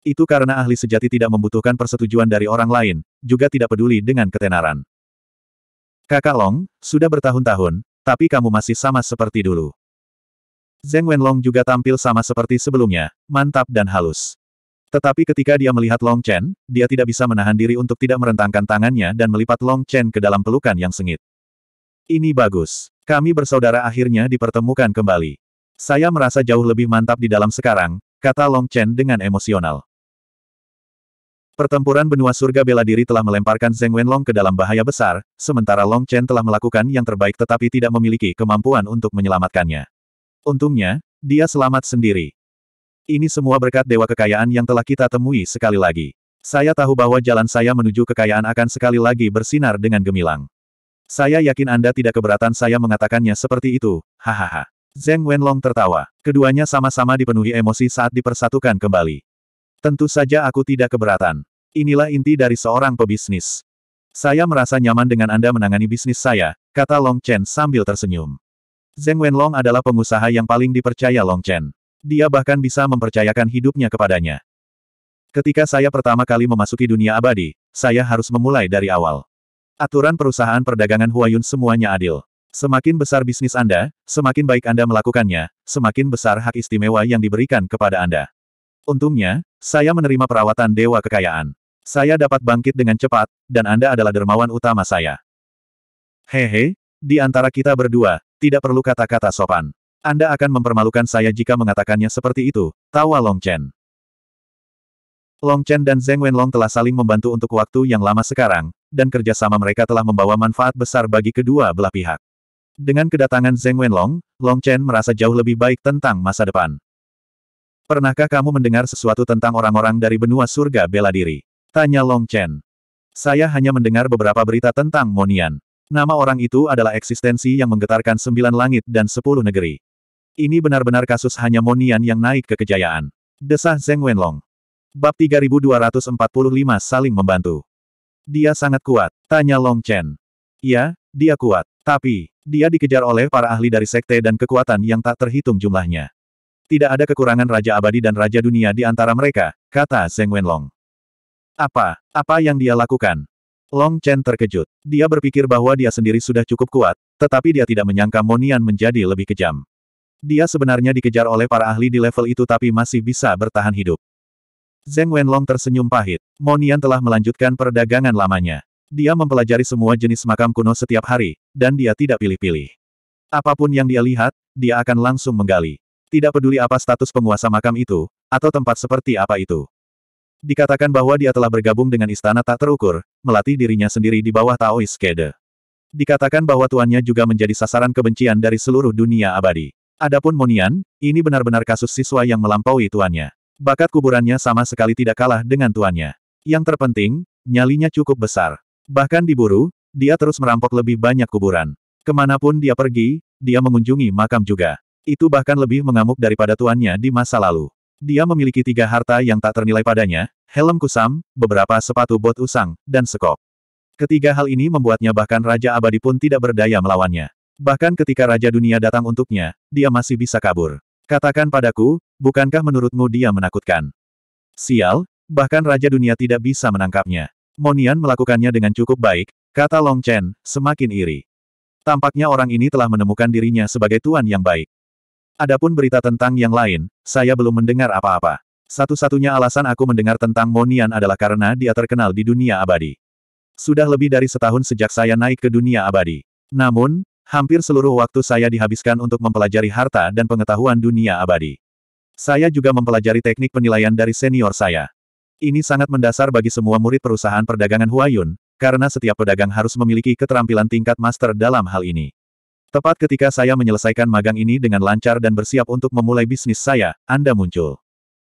Itu karena ahli sejati tidak membutuhkan persetujuan dari orang lain, juga tidak peduli dengan ketenaran. Kakak Long, sudah bertahun-tahun, tapi kamu masih sama seperti dulu. Zeng Wenlong juga tampil sama seperti sebelumnya, mantap dan halus. Tetapi ketika dia melihat Long Chen, dia tidak bisa menahan diri untuk tidak merentangkan tangannya dan melipat Long Chen ke dalam pelukan yang sengit. Ini bagus. Kami bersaudara akhirnya dipertemukan kembali. Saya merasa jauh lebih mantap di dalam sekarang, kata Long Chen dengan emosional. Pertempuran benua surga bela diri telah melemparkan Zeng Wenlong ke dalam bahaya besar, sementara Long Chen telah melakukan yang terbaik tetapi tidak memiliki kemampuan untuk menyelamatkannya. Untungnya, dia selamat sendiri. Ini semua berkat dewa kekayaan yang telah kita temui sekali lagi. Saya tahu bahwa jalan saya menuju kekayaan akan sekali lagi bersinar dengan gemilang. Saya yakin Anda tidak keberatan saya mengatakannya seperti itu, hahaha. Zeng Wenlong tertawa. Keduanya sama-sama dipenuhi emosi saat dipersatukan kembali. Tentu saja aku tidak keberatan. Inilah inti dari seorang pebisnis. Saya merasa nyaman dengan Anda menangani bisnis saya, kata Long Chen sambil tersenyum. Zeng Wenlong adalah pengusaha yang paling dipercaya Long Chen. Dia bahkan bisa mempercayakan hidupnya kepadanya. Ketika saya pertama kali memasuki dunia abadi, saya harus memulai dari awal. Aturan perusahaan perdagangan Huayun semuanya adil. Semakin besar bisnis Anda, semakin baik Anda melakukannya, semakin besar hak istimewa yang diberikan kepada Anda. Untungnya, saya menerima perawatan Dewa Kekayaan. Saya dapat bangkit dengan cepat, dan Anda adalah dermawan utama saya. Hehe, di antara kita berdua, tidak perlu kata-kata sopan. Anda akan mempermalukan saya jika mengatakannya seperti itu, tawa ah, Long Chen. Long Chen dan Zeng Wenlong telah saling membantu untuk waktu yang lama sekarang, dan kerjasama mereka telah membawa manfaat besar bagi kedua belah pihak. Dengan kedatangan Zeng Wenlong, Long Chen merasa jauh lebih baik tentang masa depan. Pernahkah kamu mendengar sesuatu tentang orang-orang dari benua surga bela diri? Tanya Long Chen. Saya hanya mendengar beberapa berita tentang Monian. Nama orang itu adalah eksistensi yang menggetarkan sembilan langit dan sepuluh negeri. Ini benar-benar kasus hanya Monian yang naik ke kejayaan. Desah Zeng Wenlong. Bab 3245 saling membantu. Dia sangat kuat, tanya Long Chen. Ya, dia kuat. Tapi, dia dikejar oleh para ahli dari sekte dan kekuatan yang tak terhitung jumlahnya. Tidak ada kekurangan Raja Abadi dan Raja Dunia di antara mereka, kata Zeng Wenlong. Apa, apa yang dia lakukan? Long Chen terkejut. Dia berpikir bahwa dia sendiri sudah cukup kuat, tetapi dia tidak menyangka Monian menjadi lebih kejam. Dia sebenarnya dikejar oleh para ahli di level itu tapi masih bisa bertahan hidup. Zeng Wenlong tersenyum pahit. Monian telah melanjutkan perdagangan lamanya. Dia mempelajari semua jenis makam kuno setiap hari, dan dia tidak pilih-pilih. Apapun yang dia lihat, dia akan langsung menggali. Tidak peduli apa status penguasa makam itu, atau tempat seperti apa itu. Dikatakan bahwa dia telah bergabung dengan istana tak terukur, melatih dirinya sendiri di bawah Taois Kede. Dikatakan bahwa tuannya juga menjadi sasaran kebencian dari seluruh dunia abadi. Adapun Monian, ini benar-benar kasus siswa yang melampaui tuannya. Bakat kuburannya sama sekali tidak kalah dengan tuannya. Yang terpenting, nyalinya cukup besar. Bahkan diburu, dia terus merampok lebih banyak kuburan. Kemanapun dia pergi, dia mengunjungi makam juga. Itu bahkan lebih mengamuk daripada tuannya di masa lalu. Dia memiliki tiga harta yang tak ternilai padanya, helm kusam, beberapa sepatu bot usang, dan sekop. Ketiga hal ini membuatnya bahkan Raja Abadi pun tidak berdaya melawannya. Bahkan ketika Raja Dunia datang untuknya, dia masih bisa kabur. Katakan padaku, bukankah menurutmu dia menakutkan? Sial, bahkan Raja Dunia tidak bisa menangkapnya. Monian melakukannya dengan cukup baik, kata Long Chen, semakin iri. Tampaknya orang ini telah menemukan dirinya sebagai tuan yang baik. Adapun berita tentang yang lain, saya belum mendengar apa-apa. Satu-satunya alasan aku mendengar tentang Monian adalah karena dia terkenal di dunia abadi. Sudah lebih dari setahun sejak saya naik ke dunia abadi. Namun, hampir seluruh waktu saya dihabiskan untuk mempelajari harta dan pengetahuan dunia abadi. Saya juga mempelajari teknik penilaian dari senior saya. Ini sangat mendasar bagi semua murid perusahaan perdagangan Huayun, karena setiap pedagang harus memiliki keterampilan tingkat master dalam hal ini. Tepat ketika saya menyelesaikan magang ini dengan lancar dan bersiap untuk memulai bisnis saya, Anda muncul.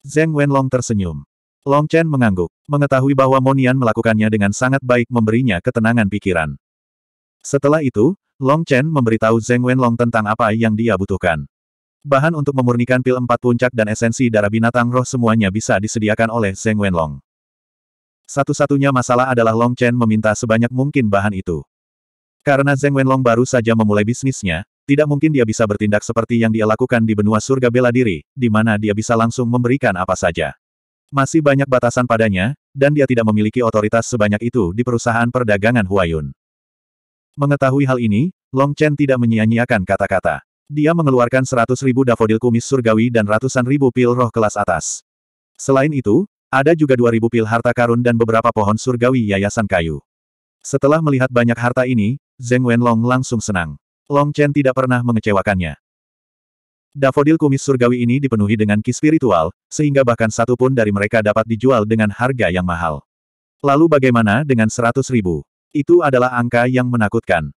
Zeng Wenlong tersenyum. Long Chen mengangguk, mengetahui bahwa Monian melakukannya dengan sangat baik memberinya ketenangan pikiran. Setelah itu, Long Chen memberitahu Zeng Wenlong tentang apa yang dia butuhkan. Bahan untuk memurnikan pil empat puncak dan esensi darah binatang roh semuanya bisa disediakan oleh Zeng Wenlong. Satu-satunya masalah adalah Long Chen meminta sebanyak mungkin bahan itu. Karena Zeng Wenlong baru saja memulai bisnisnya, tidak mungkin dia bisa bertindak seperti yang dia lakukan di benua surga bela diri, di mana dia bisa langsung memberikan apa saja. Masih banyak batasan padanya, dan dia tidak memiliki otoritas sebanyak itu di perusahaan perdagangan Huayun. Mengetahui hal ini, Long Chen tidak menyia-nyiakan kata-kata. Dia mengeluarkan seratus ribu dafodil kumis surgawi dan ratusan ribu pil roh kelas atas. Selain itu, ada juga dua ribu pil harta karun dan beberapa pohon surgawi yayasan kayu. Setelah melihat banyak harta ini, Zeng Wenlong langsung senang. Long Chen tidak pernah mengecewakannya. Dafodil kumis surgawi ini dipenuhi dengan ki spiritual, sehingga bahkan satu pun dari mereka dapat dijual dengan harga yang mahal. Lalu bagaimana dengan seratus ribu? Itu adalah angka yang menakutkan.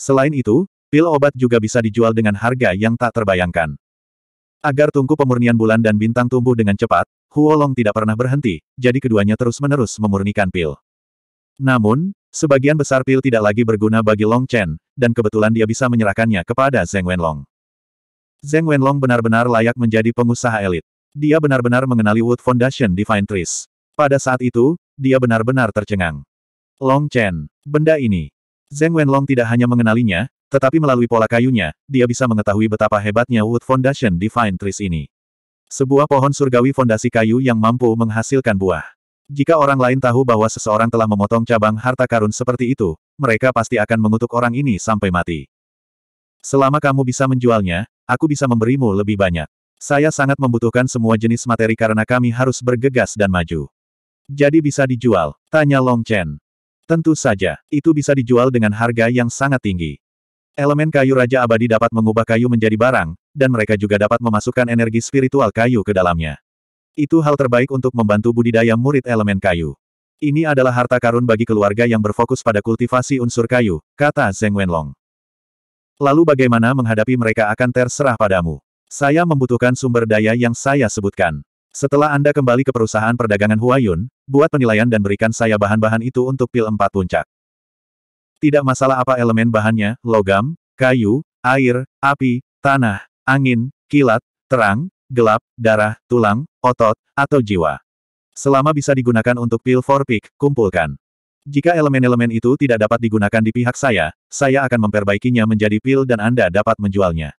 Selain itu, pil obat juga bisa dijual dengan harga yang tak terbayangkan. Agar tungku pemurnian bulan dan bintang tumbuh dengan cepat, Huolong tidak pernah berhenti, jadi keduanya terus-menerus memurnikan pil. Namun, Sebagian besar pil tidak lagi berguna bagi Long Chen, dan kebetulan dia bisa menyerahkannya kepada Zheng Wenlong. Zheng Wenlong benar-benar layak menjadi pengusaha elit. Dia benar-benar mengenali Wood Foundation Divine Trees. Pada saat itu, dia benar-benar tercengang. Long Chen, benda ini. Zheng Wenlong tidak hanya mengenalinya, tetapi melalui pola kayunya, dia bisa mengetahui betapa hebatnya Wood Foundation Divine Trees ini. Sebuah pohon surgawi fondasi kayu yang mampu menghasilkan buah. Jika orang lain tahu bahwa seseorang telah memotong cabang harta karun seperti itu, mereka pasti akan mengutuk orang ini sampai mati. Selama kamu bisa menjualnya, aku bisa memberimu lebih banyak. Saya sangat membutuhkan semua jenis materi karena kami harus bergegas dan maju. Jadi bisa dijual? Tanya Long Chen. Tentu saja, itu bisa dijual dengan harga yang sangat tinggi. Elemen kayu Raja Abadi dapat mengubah kayu menjadi barang, dan mereka juga dapat memasukkan energi spiritual kayu ke dalamnya. Itu hal terbaik untuk membantu budidaya murid elemen kayu. Ini adalah harta karun bagi keluarga yang berfokus pada kultivasi unsur kayu, kata Zeng Wenlong. Lalu bagaimana menghadapi mereka akan terserah padamu. Saya membutuhkan sumber daya yang saya sebutkan. Setelah Anda kembali ke perusahaan perdagangan Huayun, buat penilaian dan berikan saya bahan-bahan itu untuk pil empat puncak. Tidak masalah apa elemen bahannya, logam, kayu, air, api, tanah, angin, kilat, terang, gelap, darah, tulang, otot, atau jiwa. Selama bisa digunakan untuk pil for pick, kumpulkan. Jika elemen-elemen itu tidak dapat digunakan di pihak saya, saya akan memperbaikinya menjadi pil dan Anda dapat menjualnya.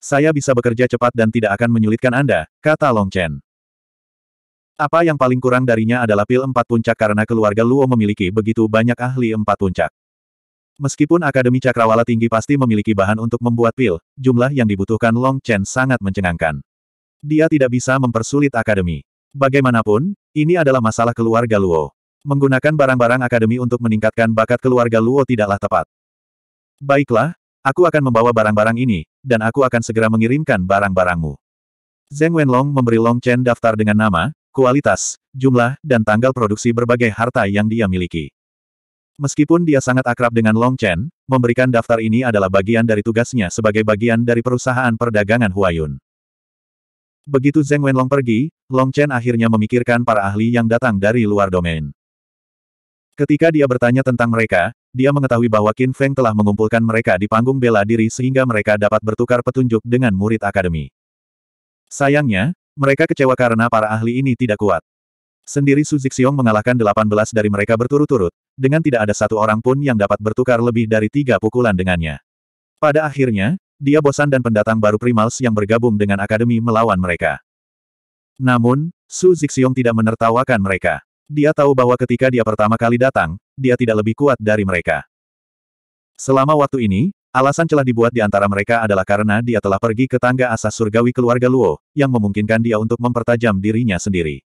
Saya bisa bekerja cepat dan tidak akan menyulitkan Anda, kata Long Chen. Apa yang paling kurang darinya adalah pil empat puncak karena keluarga Luo memiliki begitu banyak ahli empat puncak. Meskipun Akademi Cakrawala Tinggi pasti memiliki bahan untuk membuat pil, jumlah yang dibutuhkan Long Chen sangat mencengangkan. Dia tidak bisa mempersulit akademi. Bagaimanapun, ini adalah masalah keluarga Luo. Menggunakan barang-barang akademi untuk meningkatkan bakat keluarga Luo tidaklah tepat. Baiklah, aku akan membawa barang-barang ini, dan aku akan segera mengirimkan barang-barangmu. Zeng Wenlong memberi Long Chen daftar dengan nama, kualitas, jumlah, dan tanggal produksi berbagai harta yang dia miliki. Meskipun dia sangat akrab dengan Long Chen, memberikan daftar ini adalah bagian dari tugasnya sebagai bagian dari perusahaan perdagangan Huayun. Begitu Zeng Wenlong pergi, Long Chen akhirnya memikirkan para ahli yang datang dari luar domain. Ketika dia bertanya tentang mereka, dia mengetahui bahwa Qin Feng telah mengumpulkan mereka di panggung bela diri sehingga mereka dapat bertukar petunjuk dengan murid akademi. Sayangnya, mereka kecewa karena para ahli ini tidak kuat. Sendiri Su Zixiong mengalahkan 18 dari mereka berturut-turut, dengan tidak ada satu orang pun yang dapat bertukar lebih dari tiga pukulan dengannya. Pada akhirnya, dia bosan dan pendatang baru Primals yang bergabung dengan Akademi melawan mereka. Namun, Su Zixiong tidak menertawakan mereka. Dia tahu bahwa ketika dia pertama kali datang, dia tidak lebih kuat dari mereka. Selama waktu ini, alasan celah dibuat di antara mereka adalah karena dia telah pergi ke tangga asas surgawi keluarga Luo, yang memungkinkan dia untuk mempertajam dirinya sendiri.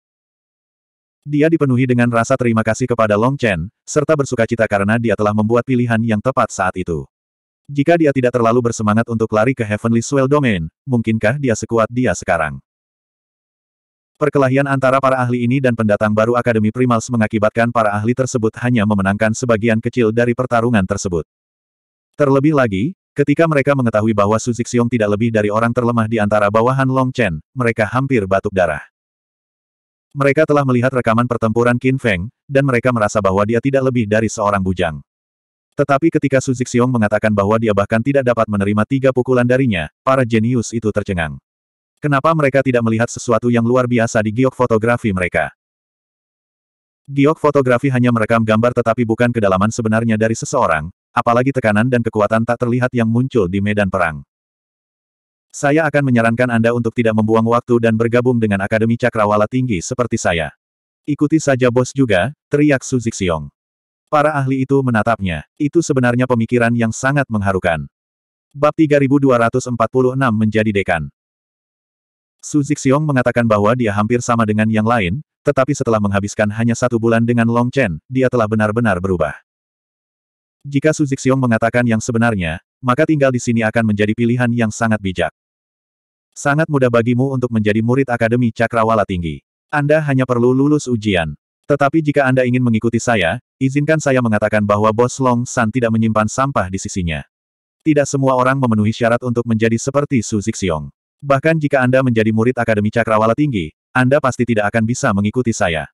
Dia dipenuhi dengan rasa terima kasih kepada Long Chen, serta bersukacita karena dia telah membuat pilihan yang tepat saat itu. Jika dia tidak terlalu bersemangat untuk lari ke Heavenly Swell Domain, mungkinkah dia sekuat dia sekarang? Perkelahian antara para ahli ini dan pendatang baru Akademi Primals mengakibatkan para ahli tersebut hanya memenangkan sebagian kecil dari pertarungan tersebut. Terlebih lagi, ketika mereka mengetahui bahwa Su Zixiong tidak lebih dari orang terlemah di antara bawahan Long Chen, mereka hampir batuk darah. Mereka telah melihat rekaman pertempuran Qin Feng, dan mereka merasa bahwa dia tidak lebih dari seorang bujang. Tetapi ketika Su Zixiong mengatakan bahwa dia bahkan tidak dapat menerima tiga pukulan darinya, para jenius itu tercengang. Kenapa mereka tidak melihat sesuatu yang luar biasa di giok fotografi mereka? Giok fotografi hanya merekam gambar tetapi bukan kedalaman sebenarnya dari seseorang, apalagi tekanan dan kekuatan tak terlihat yang muncul di medan perang. Saya akan menyarankan Anda untuk tidak membuang waktu dan bergabung dengan Akademi Cakrawala Tinggi seperti saya. Ikuti saja bos juga, teriak Su Zixiong. Para ahli itu menatapnya. Itu sebenarnya pemikiran yang sangat mengharukan. Bab 3246 menjadi dekan. Su Zixiong mengatakan bahwa dia hampir sama dengan yang lain, tetapi setelah menghabiskan hanya satu bulan dengan Long Chen, dia telah benar-benar berubah. Jika Su Zixiong mengatakan yang sebenarnya, maka tinggal di sini akan menjadi pilihan yang sangat bijak. Sangat mudah bagimu untuk menjadi murid Akademi Cakrawala Tinggi. Anda hanya perlu lulus ujian. Tetapi jika Anda ingin mengikuti saya, izinkan saya mengatakan bahwa bos Long San tidak menyimpan sampah di sisinya. Tidak semua orang memenuhi syarat untuk menjadi seperti Su Zixiong. Bahkan jika Anda menjadi murid Akademi Cakrawala Tinggi, Anda pasti tidak akan bisa mengikuti saya.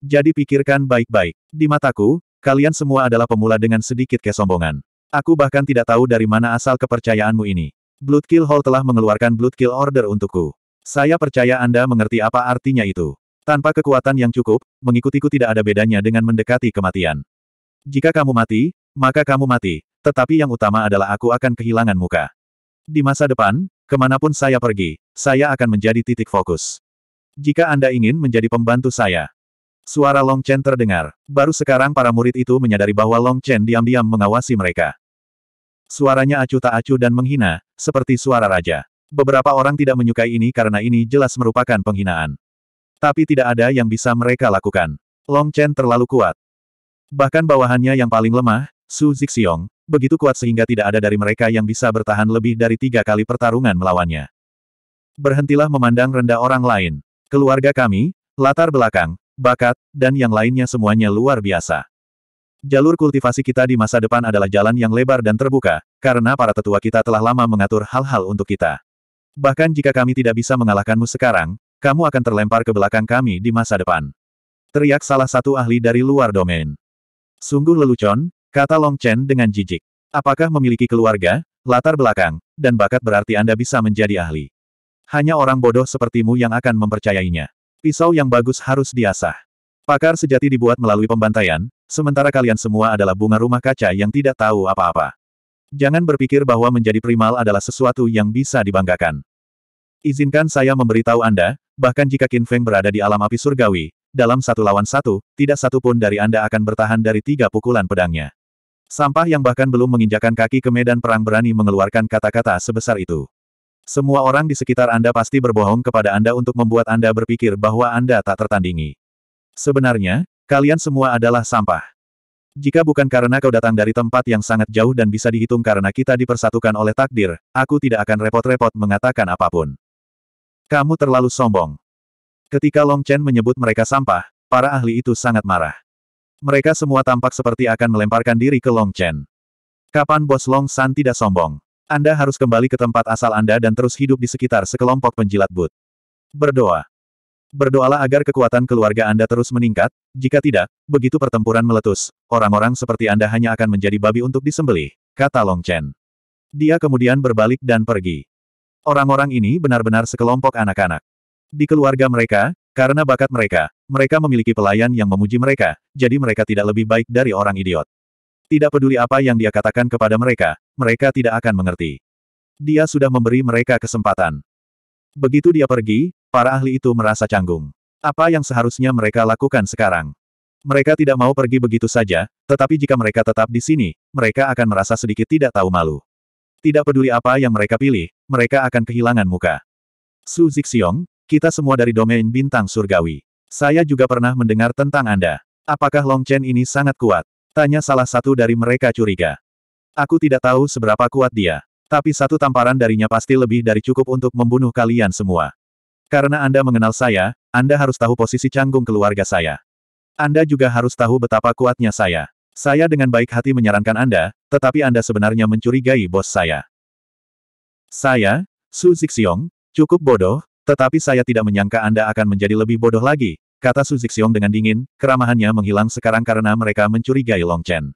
Jadi pikirkan baik-baik. Di mataku, kalian semua adalah pemula dengan sedikit kesombongan. Aku bahkan tidak tahu dari mana asal kepercayaanmu ini. Bloodkill Hall telah mengeluarkan Bloodkill Order untukku. Saya percaya Anda mengerti apa artinya itu. Tanpa kekuatan yang cukup, mengikutiku tidak ada bedanya dengan mendekati kematian. Jika kamu mati, maka kamu mati, tetapi yang utama adalah aku akan kehilangan muka. Di masa depan, kemanapun saya pergi, saya akan menjadi titik fokus. Jika Anda ingin menjadi pembantu saya. Suara Long Chen terdengar. Baru sekarang para murid itu menyadari bahwa Long Chen diam-diam mengawasi mereka. Suaranya acuh tak acuh dan menghina, seperti suara raja. Beberapa orang tidak menyukai ini karena ini jelas merupakan penghinaan. Tapi tidak ada yang bisa mereka lakukan. Long Chen terlalu kuat. Bahkan bawahannya yang paling lemah, Su Zixiong, begitu kuat sehingga tidak ada dari mereka yang bisa bertahan lebih dari tiga kali pertarungan melawannya. Berhentilah memandang rendah orang lain. Keluarga kami, latar belakang, bakat, dan yang lainnya semuanya luar biasa. Jalur kultivasi kita di masa depan adalah jalan yang lebar dan terbuka, karena para tetua kita telah lama mengatur hal-hal untuk kita. Bahkan jika kami tidak bisa mengalahkanmu sekarang, kamu akan terlempar ke belakang kami di masa depan. Teriak salah satu ahli dari luar domain. Sungguh lelucon, kata Long Chen dengan jijik. Apakah memiliki keluarga, latar belakang, dan bakat berarti Anda bisa menjadi ahli? Hanya orang bodoh sepertimu yang akan mempercayainya. Pisau yang bagus harus diasah. Pakar sejati dibuat melalui pembantaian, sementara kalian semua adalah bunga rumah kaca yang tidak tahu apa-apa. Jangan berpikir bahwa menjadi primal adalah sesuatu yang bisa dibanggakan. Izinkan saya memberitahu Anda, bahkan jika Qin Feng berada di alam api surgawi, dalam satu lawan satu, tidak satu pun dari Anda akan bertahan dari tiga pukulan pedangnya. Sampah yang bahkan belum menginjakan kaki ke medan perang berani mengeluarkan kata-kata sebesar itu. Semua orang di sekitar Anda pasti berbohong kepada Anda untuk membuat Anda berpikir bahwa Anda tak tertandingi. Sebenarnya, kalian semua adalah sampah. Jika bukan karena kau datang dari tempat yang sangat jauh dan bisa dihitung karena kita dipersatukan oleh takdir, aku tidak akan repot-repot mengatakan apapun. Kamu terlalu sombong. Ketika Long Chen menyebut mereka sampah, para ahli itu sangat marah. Mereka semua tampak seperti akan melemparkan diri ke Long Chen. Kapan bos Long San tidak sombong? Anda harus kembali ke tempat asal Anda dan terus hidup di sekitar sekelompok penjilat but. Berdoa. Berdoalah agar kekuatan keluarga Anda terus meningkat, jika tidak, begitu pertempuran meletus, orang-orang seperti Anda hanya akan menjadi babi untuk disembelih, kata Long Chen. Dia kemudian berbalik dan pergi. Orang-orang ini benar-benar sekelompok anak-anak. Di keluarga mereka, karena bakat mereka, mereka memiliki pelayan yang memuji mereka, jadi mereka tidak lebih baik dari orang idiot. Tidak peduli apa yang dia katakan kepada mereka, mereka tidak akan mengerti. Dia sudah memberi mereka kesempatan. Begitu dia pergi, para ahli itu merasa canggung. Apa yang seharusnya mereka lakukan sekarang? Mereka tidak mau pergi begitu saja, tetapi jika mereka tetap di sini, mereka akan merasa sedikit tidak tahu malu. Tidak peduli apa yang mereka pilih, mereka akan kehilangan muka. Su Zixiong, kita semua dari domain bintang surgawi. Saya juga pernah mendengar tentang Anda. Apakah Long Chen ini sangat kuat? Tanya salah satu dari mereka curiga. Aku tidak tahu seberapa kuat dia. Tapi satu tamparan darinya pasti lebih dari cukup untuk membunuh kalian semua. Karena Anda mengenal saya, Anda harus tahu posisi canggung keluarga saya. Anda juga harus tahu betapa kuatnya saya. Saya dengan baik hati menyarankan Anda, tetapi Anda sebenarnya mencurigai bos saya. Saya, Su Zixiong, cukup bodoh, tetapi saya tidak menyangka Anda akan menjadi lebih bodoh lagi, kata Su Zixiong dengan dingin, keramahannya menghilang sekarang karena mereka mencurigai Long Chen.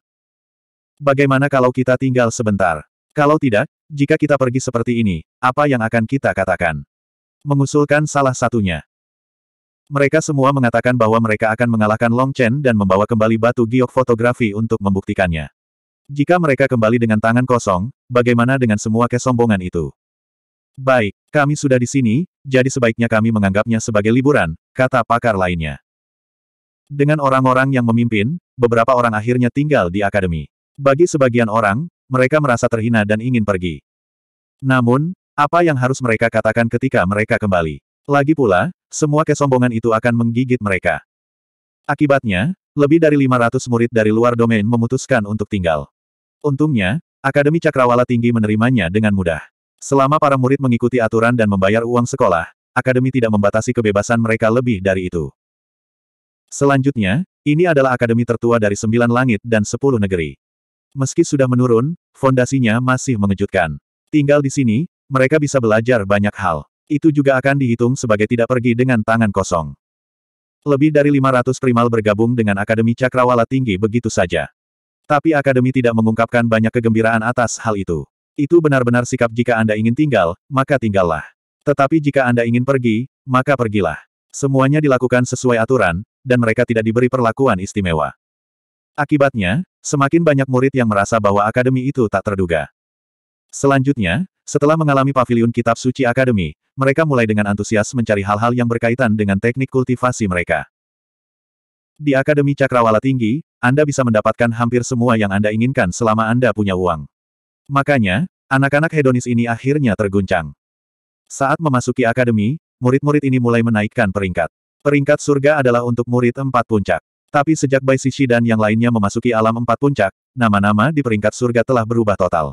Bagaimana kalau kita tinggal sebentar? Kalau tidak, jika kita pergi seperti ini, apa yang akan kita katakan? Mengusulkan salah satunya. Mereka semua mengatakan bahwa mereka akan mengalahkan Long Chen dan membawa kembali batu giok fotografi untuk membuktikannya. Jika mereka kembali dengan tangan kosong, bagaimana dengan semua kesombongan itu? Baik, kami sudah di sini, jadi sebaiknya kami menganggapnya sebagai liburan, kata pakar lainnya. Dengan orang-orang yang memimpin, beberapa orang akhirnya tinggal di akademi. Bagi sebagian orang, mereka merasa terhina dan ingin pergi. Namun, apa yang harus mereka katakan ketika mereka kembali? Lagi pula, semua kesombongan itu akan menggigit mereka. Akibatnya, lebih dari 500 murid dari luar domain memutuskan untuk tinggal. Untungnya, Akademi Cakrawala Tinggi menerimanya dengan mudah. Selama para murid mengikuti aturan dan membayar uang sekolah, Akademi tidak membatasi kebebasan mereka lebih dari itu. Selanjutnya, ini adalah akademi tertua dari sembilan langit dan sepuluh negeri. Meski sudah menurun, fondasinya masih mengejutkan. Tinggal di sini, mereka bisa belajar banyak hal. Itu juga akan dihitung sebagai tidak pergi dengan tangan kosong. Lebih dari 500 primal bergabung dengan Akademi Cakrawala Tinggi begitu saja. Tapi Akademi tidak mengungkapkan banyak kegembiraan atas hal itu. Itu benar-benar sikap jika Anda ingin tinggal, maka tinggallah. Tetapi jika Anda ingin pergi, maka pergilah. Semuanya dilakukan sesuai aturan, dan mereka tidak diberi perlakuan istimewa. Akibatnya, semakin banyak murid yang merasa bahwa akademi itu tak terduga. Selanjutnya, setelah mengalami pavilion kitab suci akademi, mereka mulai dengan antusias mencari hal-hal yang berkaitan dengan teknik kultivasi mereka. Di Akademi Cakrawala Tinggi, Anda bisa mendapatkan hampir semua yang Anda inginkan selama Anda punya uang. Makanya, anak-anak hedonis ini akhirnya terguncang. Saat memasuki akademi, murid-murid ini mulai menaikkan peringkat. Peringkat surga adalah untuk murid empat puncak. Tapi sejak Bai Sishi dan yang lainnya memasuki alam empat puncak, nama-nama di peringkat surga telah berubah total.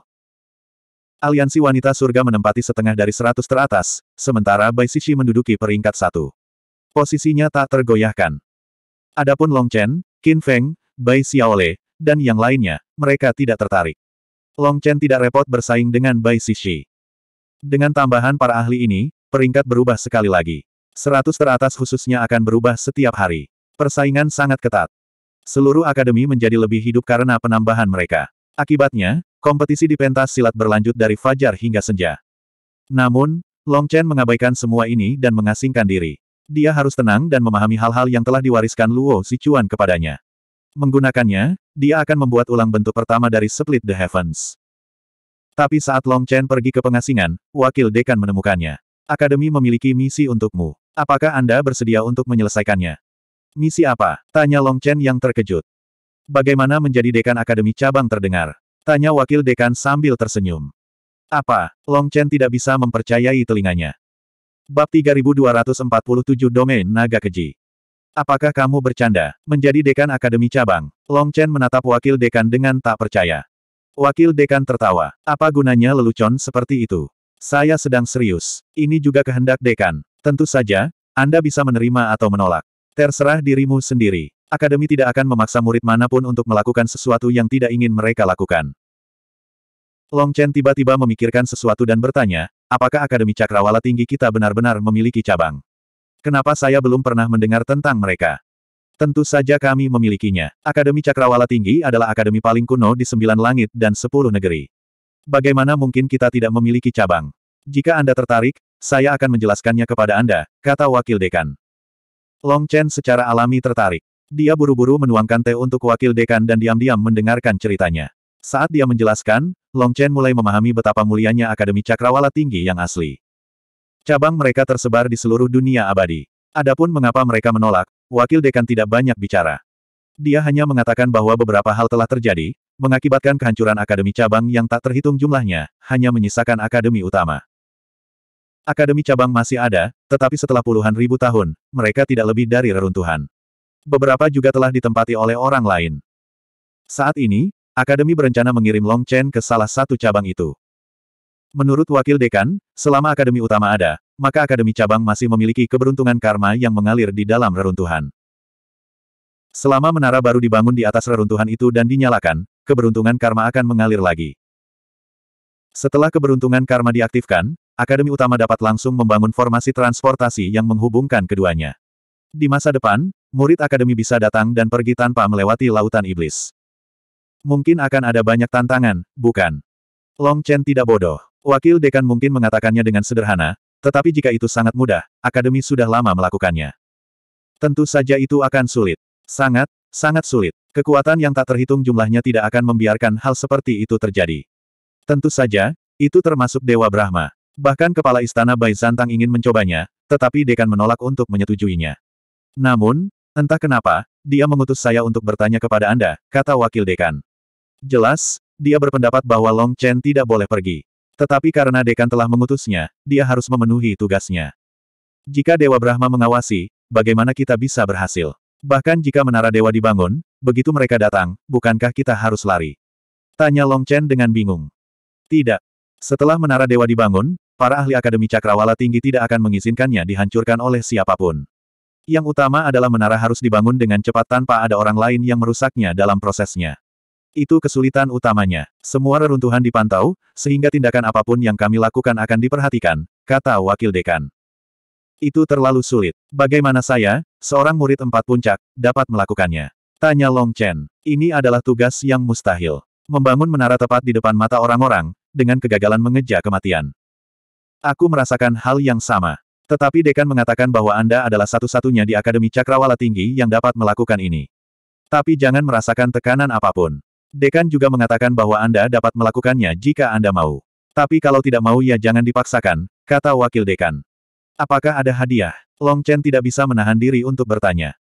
Aliansi Wanita Surga menempati setengah dari seratus teratas, sementara Bai Sishi menduduki peringkat satu. Posisinya tak tergoyahkan. Adapun Long Chen, Qin Feng, Bai Xiaole, dan yang lainnya, mereka tidak tertarik. Long Chen tidak repot bersaing dengan Bai Sishi. Dengan tambahan para ahli ini, peringkat berubah sekali lagi. Seratus teratas khususnya akan berubah setiap hari. Persaingan sangat ketat. Seluruh akademi menjadi lebih hidup karena penambahan mereka. Akibatnya, kompetisi di pentas silat berlanjut dari fajar hingga senja. Namun, Long Chen mengabaikan semua ini dan mengasingkan diri. Dia harus tenang dan memahami hal-hal yang telah diwariskan Luo Sichuan kepadanya. Menggunakannya, dia akan membuat ulang bentuk pertama dari Split the Heavens. Tapi saat Long Chen pergi ke pengasingan, wakil dekan menemukannya. Akademi memiliki misi untukmu. Apakah Anda bersedia untuk menyelesaikannya? Misi apa? Tanya Long Chen yang terkejut. Bagaimana menjadi dekan akademi cabang terdengar? Tanya wakil dekan sambil tersenyum. Apa? Long Chen tidak bisa mempercayai telinganya. Bab 3247 Domain Naga Keji. Apakah kamu bercanda? Menjadi dekan akademi cabang. Long Chen menatap wakil dekan dengan tak percaya. Wakil dekan tertawa. Apa gunanya lelucon seperti itu? Saya sedang serius. Ini juga kehendak dekan. Tentu saja, Anda bisa menerima atau menolak. Terserah dirimu sendiri. Akademi tidak akan memaksa murid manapun untuk melakukan sesuatu yang tidak ingin mereka lakukan. Long Chen tiba-tiba memikirkan sesuatu dan bertanya, apakah Akademi Cakrawala Tinggi kita benar-benar memiliki cabang? Kenapa saya belum pernah mendengar tentang mereka? Tentu saja kami memilikinya. Akademi Cakrawala Tinggi adalah akademi paling kuno di sembilan langit dan sepuluh negeri. Bagaimana mungkin kita tidak memiliki cabang? Jika Anda tertarik, saya akan menjelaskannya kepada Anda, kata Wakil Dekan. Long Chen secara alami tertarik. Dia buru-buru menuangkan teh untuk wakil dekan dan diam-diam mendengarkan ceritanya. Saat dia menjelaskan, Long Chen mulai memahami betapa mulianya Akademi Cakrawala Tinggi yang asli. Cabang mereka tersebar di seluruh dunia abadi. Adapun mengapa mereka menolak, wakil dekan tidak banyak bicara. Dia hanya mengatakan bahwa beberapa hal telah terjadi, mengakibatkan kehancuran akademi cabang yang tak terhitung jumlahnya, hanya menyisakan akademi utama. Akademi cabang masih ada, tetapi setelah puluhan ribu tahun, mereka tidak lebih dari reruntuhan beberapa juga telah ditempati oleh orang lain. Saat ini, Akademi berencana mengirim Long Chen ke salah satu cabang itu. Menurut Wakil Dekan, selama Akademi Utama ada, maka Akademi Cabang masih memiliki keberuntungan karma yang mengalir di dalam reruntuhan. Selama menara baru dibangun di atas reruntuhan itu dan dinyalakan, keberuntungan karma akan mengalir lagi. Setelah keberuntungan karma diaktifkan, Akademi Utama dapat langsung membangun formasi transportasi yang menghubungkan keduanya. Di masa depan, murid akademi bisa datang dan pergi tanpa melewati lautan iblis. Mungkin akan ada banyak tantangan, bukan? Long Chen tidak bodoh. Wakil dekan mungkin mengatakannya dengan sederhana, tetapi jika itu sangat mudah, akademi sudah lama melakukannya. Tentu saja itu akan sulit. Sangat, sangat sulit. Kekuatan yang tak terhitung jumlahnya tidak akan membiarkan hal seperti itu terjadi. Tentu saja, itu termasuk Dewa Brahma. Bahkan kepala istana Zantang ingin mencobanya, tetapi dekan menolak untuk menyetujuinya. Namun, Entah kenapa, dia mengutus saya untuk bertanya kepada Anda, kata wakil dekan. Jelas, dia berpendapat bahwa Long Chen tidak boleh pergi. Tetapi karena dekan telah mengutusnya, dia harus memenuhi tugasnya. Jika Dewa Brahma mengawasi, bagaimana kita bisa berhasil? Bahkan jika menara dewa dibangun, begitu mereka datang, bukankah kita harus lari? Tanya Long Chen dengan bingung. Tidak. Setelah menara dewa dibangun, para ahli Akademi Cakrawala Tinggi tidak akan mengizinkannya dihancurkan oleh siapapun. Yang utama adalah menara harus dibangun dengan cepat tanpa ada orang lain yang merusaknya dalam prosesnya. Itu kesulitan utamanya. Semua reruntuhan dipantau, sehingga tindakan apapun yang kami lakukan akan diperhatikan, kata Wakil Dekan. Itu terlalu sulit. Bagaimana saya, seorang murid empat puncak, dapat melakukannya? Tanya Long Chen. Ini adalah tugas yang mustahil. Membangun menara tepat di depan mata orang-orang, dengan kegagalan mengeja kematian. Aku merasakan hal yang sama. Tetapi Dekan mengatakan bahwa Anda adalah satu-satunya di Akademi Cakrawala Tinggi yang dapat melakukan ini. Tapi jangan merasakan tekanan apapun. Dekan juga mengatakan bahwa Anda dapat melakukannya jika Anda mau. Tapi kalau tidak mau ya jangan dipaksakan, kata Wakil Dekan. Apakah ada hadiah? Long Chen tidak bisa menahan diri untuk bertanya.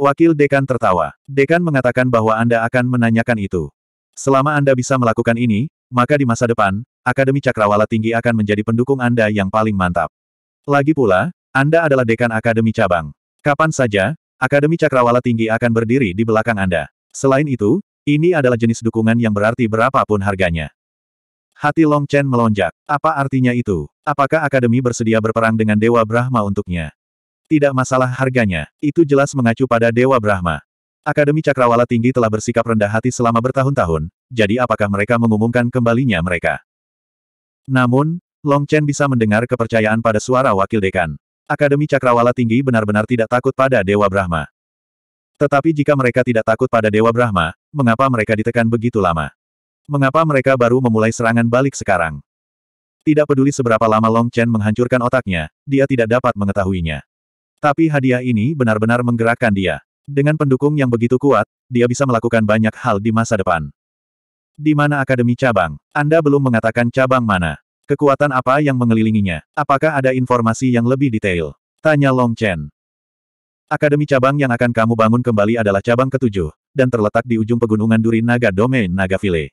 Wakil Dekan tertawa. Dekan mengatakan bahwa Anda akan menanyakan itu. Selama Anda bisa melakukan ini, maka di masa depan, Akademi Cakrawala Tinggi akan menjadi pendukung Anda yang paling mantap. Lagi pula, Anda adalah dekan akademi cabang. Kapan saja, Akademi Cakrawala Tinggi akan berdiri di belakang Anda. Selain itu, ini adalah jenis dukungan yang berarti berapapun harganya. Hati Long Chen melonjak. Apa artinya itu? Apakah Akademi bersedia berperang dengan Dewa Brahma untuknya? Tidak masalah harganya, itu jelas mengacu pada Dewa Brahma. Akademi Cakrawala Tinggi telah bersikap rendah hati selama bertahun-tahun, jadi apakah mereka mengumumkan kembalinya mereka? Namun, Long Chen bisa mendengar kepercayaan pada suara wakil dekan. Akademi Cakrawala Tinggi benar-benar tidak takut pada Dewa Brahma. Tetapi jika mereka tidak takut pada Dewa Brahma, mengapa mereka ditekan begitu lama? Mengapa mereka baru memulai serangan balik sekarang? Tidak peduli seberapa lama Long Chen menghancurkan otaknya, dia tidak dapat mengetahuinya. Tapi hadiah ini benar-benar menggerakkan dia. Dengan pendukung yang begitu kuat, dia bisa melakukan banyak hal di masa depan. Di mana akademi cabang? Anda belum mengatakan cabang mana. Kekuatan apa yang mengelilinginya? Apakah ada informasi yang lebih detail? Tanya Long Chen. Akademi cabang yang akan kamu bangun kembali adalah cabang ketujuh, dan terletak di ujung pegunungan Duri Naga Domain Naga File.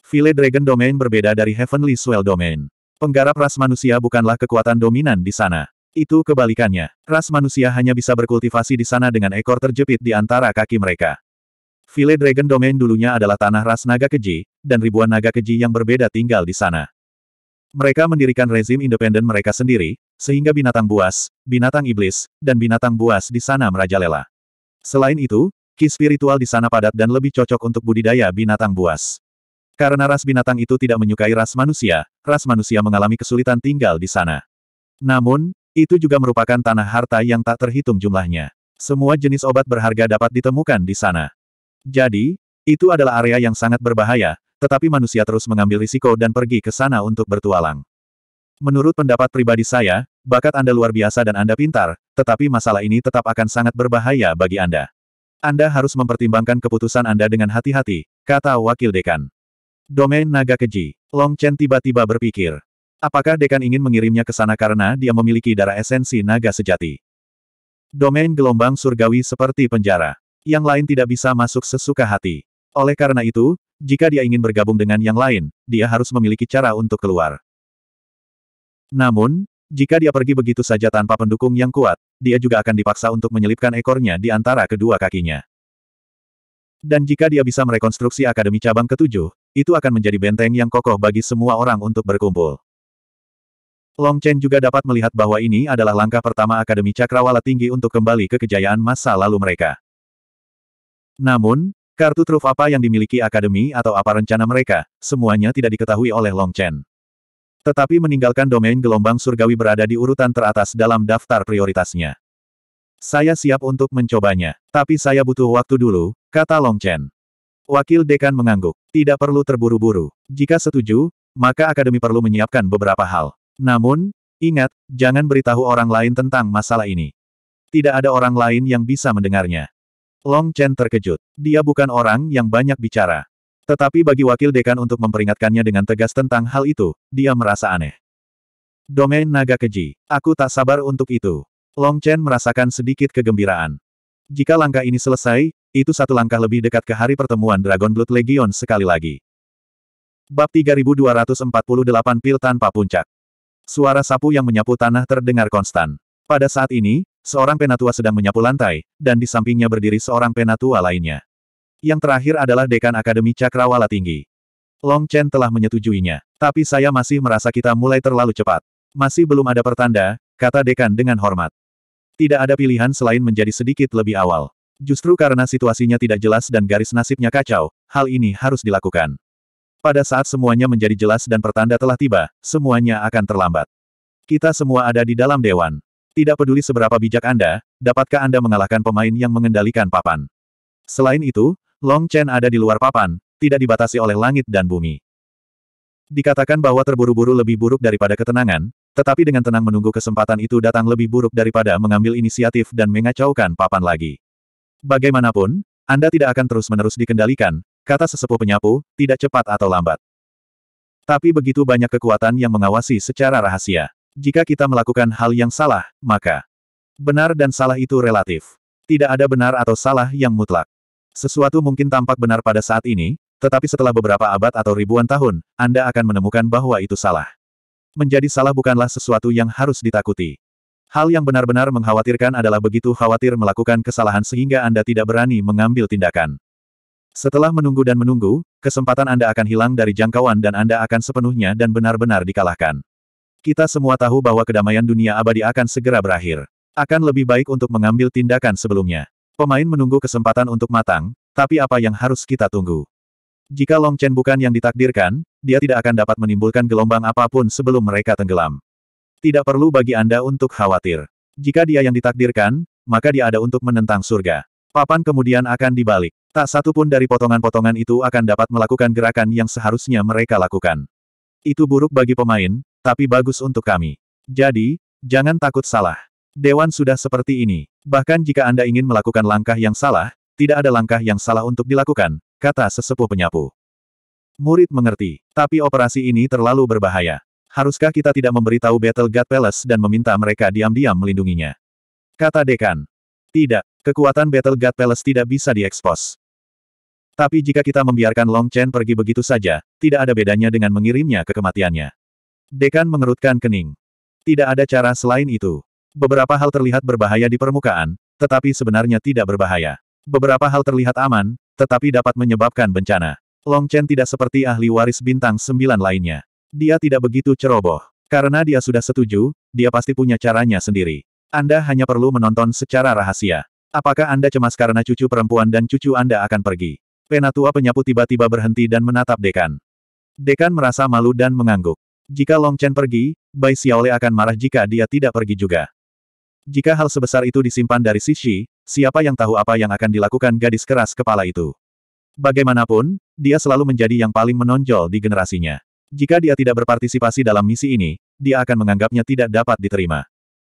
File Dragon Domain berbeda dari Heavenly Swell Domain. Penggarap ras manusia bukanlah kekuatan dominan di sana. Itu kebalikannya. Ras manusia hanya bisa berkultivasi di sana dengan ekor terjepit di antara kaki mereka. File Dragon Domain dulunya adalah tanah ras naga keji, dan ribuan naga keji yang berbeda tinggal di sana. Mereka mendirikan rezim independen mereka sendiri, sehingga binatang buas, binatang iblis, dan binatang buas di sana merajalela. Selain itu, ki spiritual di sana padat dan lebih cocok untuk budidaya binatang buas. Karena ras binatang itu tidak menyukai ras manusia, ras manusia mengalami kesulitan tinggal di sana. Namun, itu juga merupakan tanah harta yang tak terhitung jumlahnya. Semua jenis obat berharga dapat ditemukan di sana. Jadi, itu adalah area yang sangat berbahaya, tetapi manusia terus mengambil risiko dan pergi ke sana untuk bertualang. Menurut pendapat pribadi saya, bakat Anda luar biasa dan Anda pintar, tetapi masalah ini tetap akan sangat berbahaya bagi Anda. Anda harus mempertimbangkan keputusan Anda dengan hati-hati, kata Wakil Dekan. Domain Naga Keji. Long Chen tiba-tiba berpikir. Apakah Dekan ingin mengirimnya ke sana karena dia memiliki darah esensi naga sejati? Domain gelombang surgawi seperti penjara. Yang lain tidak bisa masuk sesuka hati. Oleh karena itu, jika dia ingin bergabung dengan yang lain, dia harus memiliki cara untuk keluar. Namun, jika dia pergi begitu saja tanpa pendukung yang kuat, dia juga akan dipaksa untuk menyelipkan ekornya di antara kedua kakinya. Dan jika dia bisa merekonstruksi Akademi Cabang Ketujuh, itu akan menjadi benteng yang kokoh bagi semua orang untuk berkumpul. Long Chen juga dapat melihat bahwa ini adalah langkah pertama Akademi Cakrawala Tinggi untuk kembali ke kejayaan masa lalu mereka. Namun, Kartu truf apa yang dimiliki akademi atau apa rencana mereka, semuanya tidak diketahui oleh Long Chen. Tetapi meninggalkan domain gelombang surgawi berada di urutan teratas dalam daftar prioritasnya. Saya siap untuk mencobanya, tapi saya butuh waktu dulu, kata Long Chen. Wakil dekan mengangguk, tidak perlu terburu-buru. Jika setuju, maka akademi perlu menyiapkan beberapa hal. Namun, ingat, jangan beritahu orang lain tentang masalah ini. Tidak ada orang lain yang bisa mendengarnya. Long Chen terkejut. Dia bukan orang yang banyak bicara. Tetapi bagi wakil dekan untuk memperingatkannya dengan tegas tentang hal itu, dia merasa aneh. Domain naga keji. Aku tak sabar untuk itu. Long Chen merasakan sedikit kegembiraan. Jika langkah ini selesai, itu satu langkah lebih dekat ke hari pertemuan Dragon Blood Legion sekali lagi. Bab 3248 Pil Tanpa Puncak Suara sapu yang menyapu tanah terdengar konstan. Pada saat ini, Seorang penatua sedang menyapu lantai, dan di sampingnya berdiri seorang penatua lainnya. Yang terakhir adalah dekan Akademi Cakrawala Tinggi. Long Chen telah menyetujuinya, tapi saya masih merasa kita mulai terlalu cepat. Masih belum ada pertanda, kata dekan dengan hormat. Tidak ada pilihan selain menjadi sedikit lebih awal. Justru karena situasinya tidak jelas dan garis nasibnya kacau, hal ini harus dilakukan. Pada saat semuanya menjadi jelas dan pertanda telah tiba, semuanya akan terlambat. Kita semua ada di dalam dewan. Tidak peduli seberapa bijak Anda, dapatkah Anda mengalahkan pemain yang mengendalikan papan? Selain itu, Long Chen ada di luar papan, tidak dibatasi oleh langit dan bumi. Dikatakan bahwa terburu-buru lebih buruk daripada ketenangan, tetapi dengan tenang menunggu kesempatan itu datang lebih buruk daripada mengambil inisiatif dan mengacaukan papan lagi. Bagaimanapun, Anda tidak akan terus-menerus dikendalikan, kata sesepuh penyapu, tidak cepat atau lambat. Tapi begitu banyak kekuatan yang mengawasi secara rahasia. Jika kita melakukan hal yang salah, maka benar dan salah itu relatif. Tidak ada benar atau salah yang mutlak. Sesuatu mungkin tampak benar pada saat ini, tetapi setelah beberapa abad atau ribuan tahun, Anda akan menemukan bahwa itu salah. Menjadi salah bukanlah sesuatu yang harus ditakuti. Hal yang benar-benar mengkhawatirkan adalah begitu khawatir melakukan kesalahan sehingga Anda tidak berani mengambil tindakan. Setelah menunggu dan menunggu, kesempatan Anda akan hilang dari jangkauan dan Anda akan sepenuhnya dan benar-benar dikalahkan. Kita semua tahu bahwa kedamaian dunia abadi akan segera berakhir. Akan lebih baik untuk mengambil tindakan sebelumnya. Pemain menunggu kesempatan untuk matang, tapi apa yang harus kita tunggu? Jika Long Chen bukan yang ditakdirkan, dia tidak akan dapat menimbulkan gelombang apapun sebelum mereka tenggelam. Tidak perlu bagi Anda untuk khawatir. Jika dia yang ditakdirkan, maka dia ada untuk menentang surga. Papan kemudian akan dibalik. Tak satu pun dari potongan-potongan itu akan dapat melakukan gerakan yang seharusnya mereka lakukan. Itu buruk bagi pemain, tapi bagus untuk kami. Jadi, jangan takut salah. Dewan sudah seperti ini. Bahkan jika Anda ingin melakukan langkah yang salah, tidak ada langkah yang salah untuk dilakukan, kata sesepuh penyapu. Murid mengerti, tapi operasi ini terlalu berbahaya. Haruskah kita tidak memberitahu Battle God Palace dan meminta mereka diam-diam melindunginya? Kata Dekan. Tidak, kekuatan Battle God Palace tidak bisa diekspos. Tapi jika kita membiarkan Long Chen pergi begitu saja, tidak ada bedanya dengan mengirimnya ke kematiannya. Dekan mengerutkan kening. Tidak ada cara selain itu. Beberapa hal terlihat berbahaya di permukaan, tetapi sebenarnya tidak berbahaya. Beberapa hal terlihat aman, tetapi dapat menyebabkan bencana. Long Chen tidak seperti ahli waris bintang sembilan lainnya. Dia tidak begitu ceroboh. Karena dia sudah setuju, dia pasti punya caranya sendiri. Anda hanya perlu menonton secara rahasia. Apakah Anda cemas karena cucu perempuan dan cucu Anda akan pergi? Penatua penyapu tiba-tiba berhenti dan menatap Dekan. Dekan merasa malu dan mengangguk. Jika Long Chen pergi, Bai Xiaole akan marah jika dia tidak pergi juga. Jika hal sebesar itu disimpan dari Sisi, siapa yang tahu apa yang akan dilakukan gadis keras kepala itu. Bagaimanapun, dia selalu menjadi yang paling menonjol di generasinya. Jika dia tidak berpartisipasi dalam misi ini, dia akan menganggapnya tidak dapat diterima.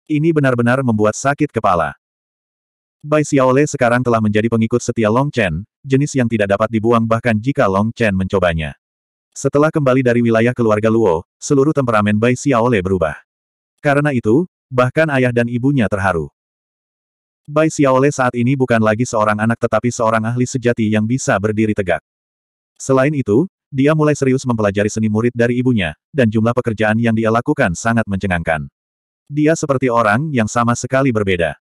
Ini benar-benar membuat sakit kepala. Bai Xiaole sekarang telah menjadi pengikut setia Long Chen, jenis yang tidak dapat dibuang bahkan jika Long Chen mencobanya. Setelah kembali dari wilayah keluarga Luo, seluruh temperamen Bai Xiaole berubah. Karena itu, bahkan ayah dan ibunya terharu. Bai Xiaole saat ini bukan lagi seorang anak tetapi seorang ahli sejati yang bisa berdiri tegak. Selain itu, dia mulai serius mempelajari seni murid dari ibunya, dan jumlah pekerjaan yang dia lakukan sangat mencengangkan. Dia seperti orang yang sama sekali berbeda.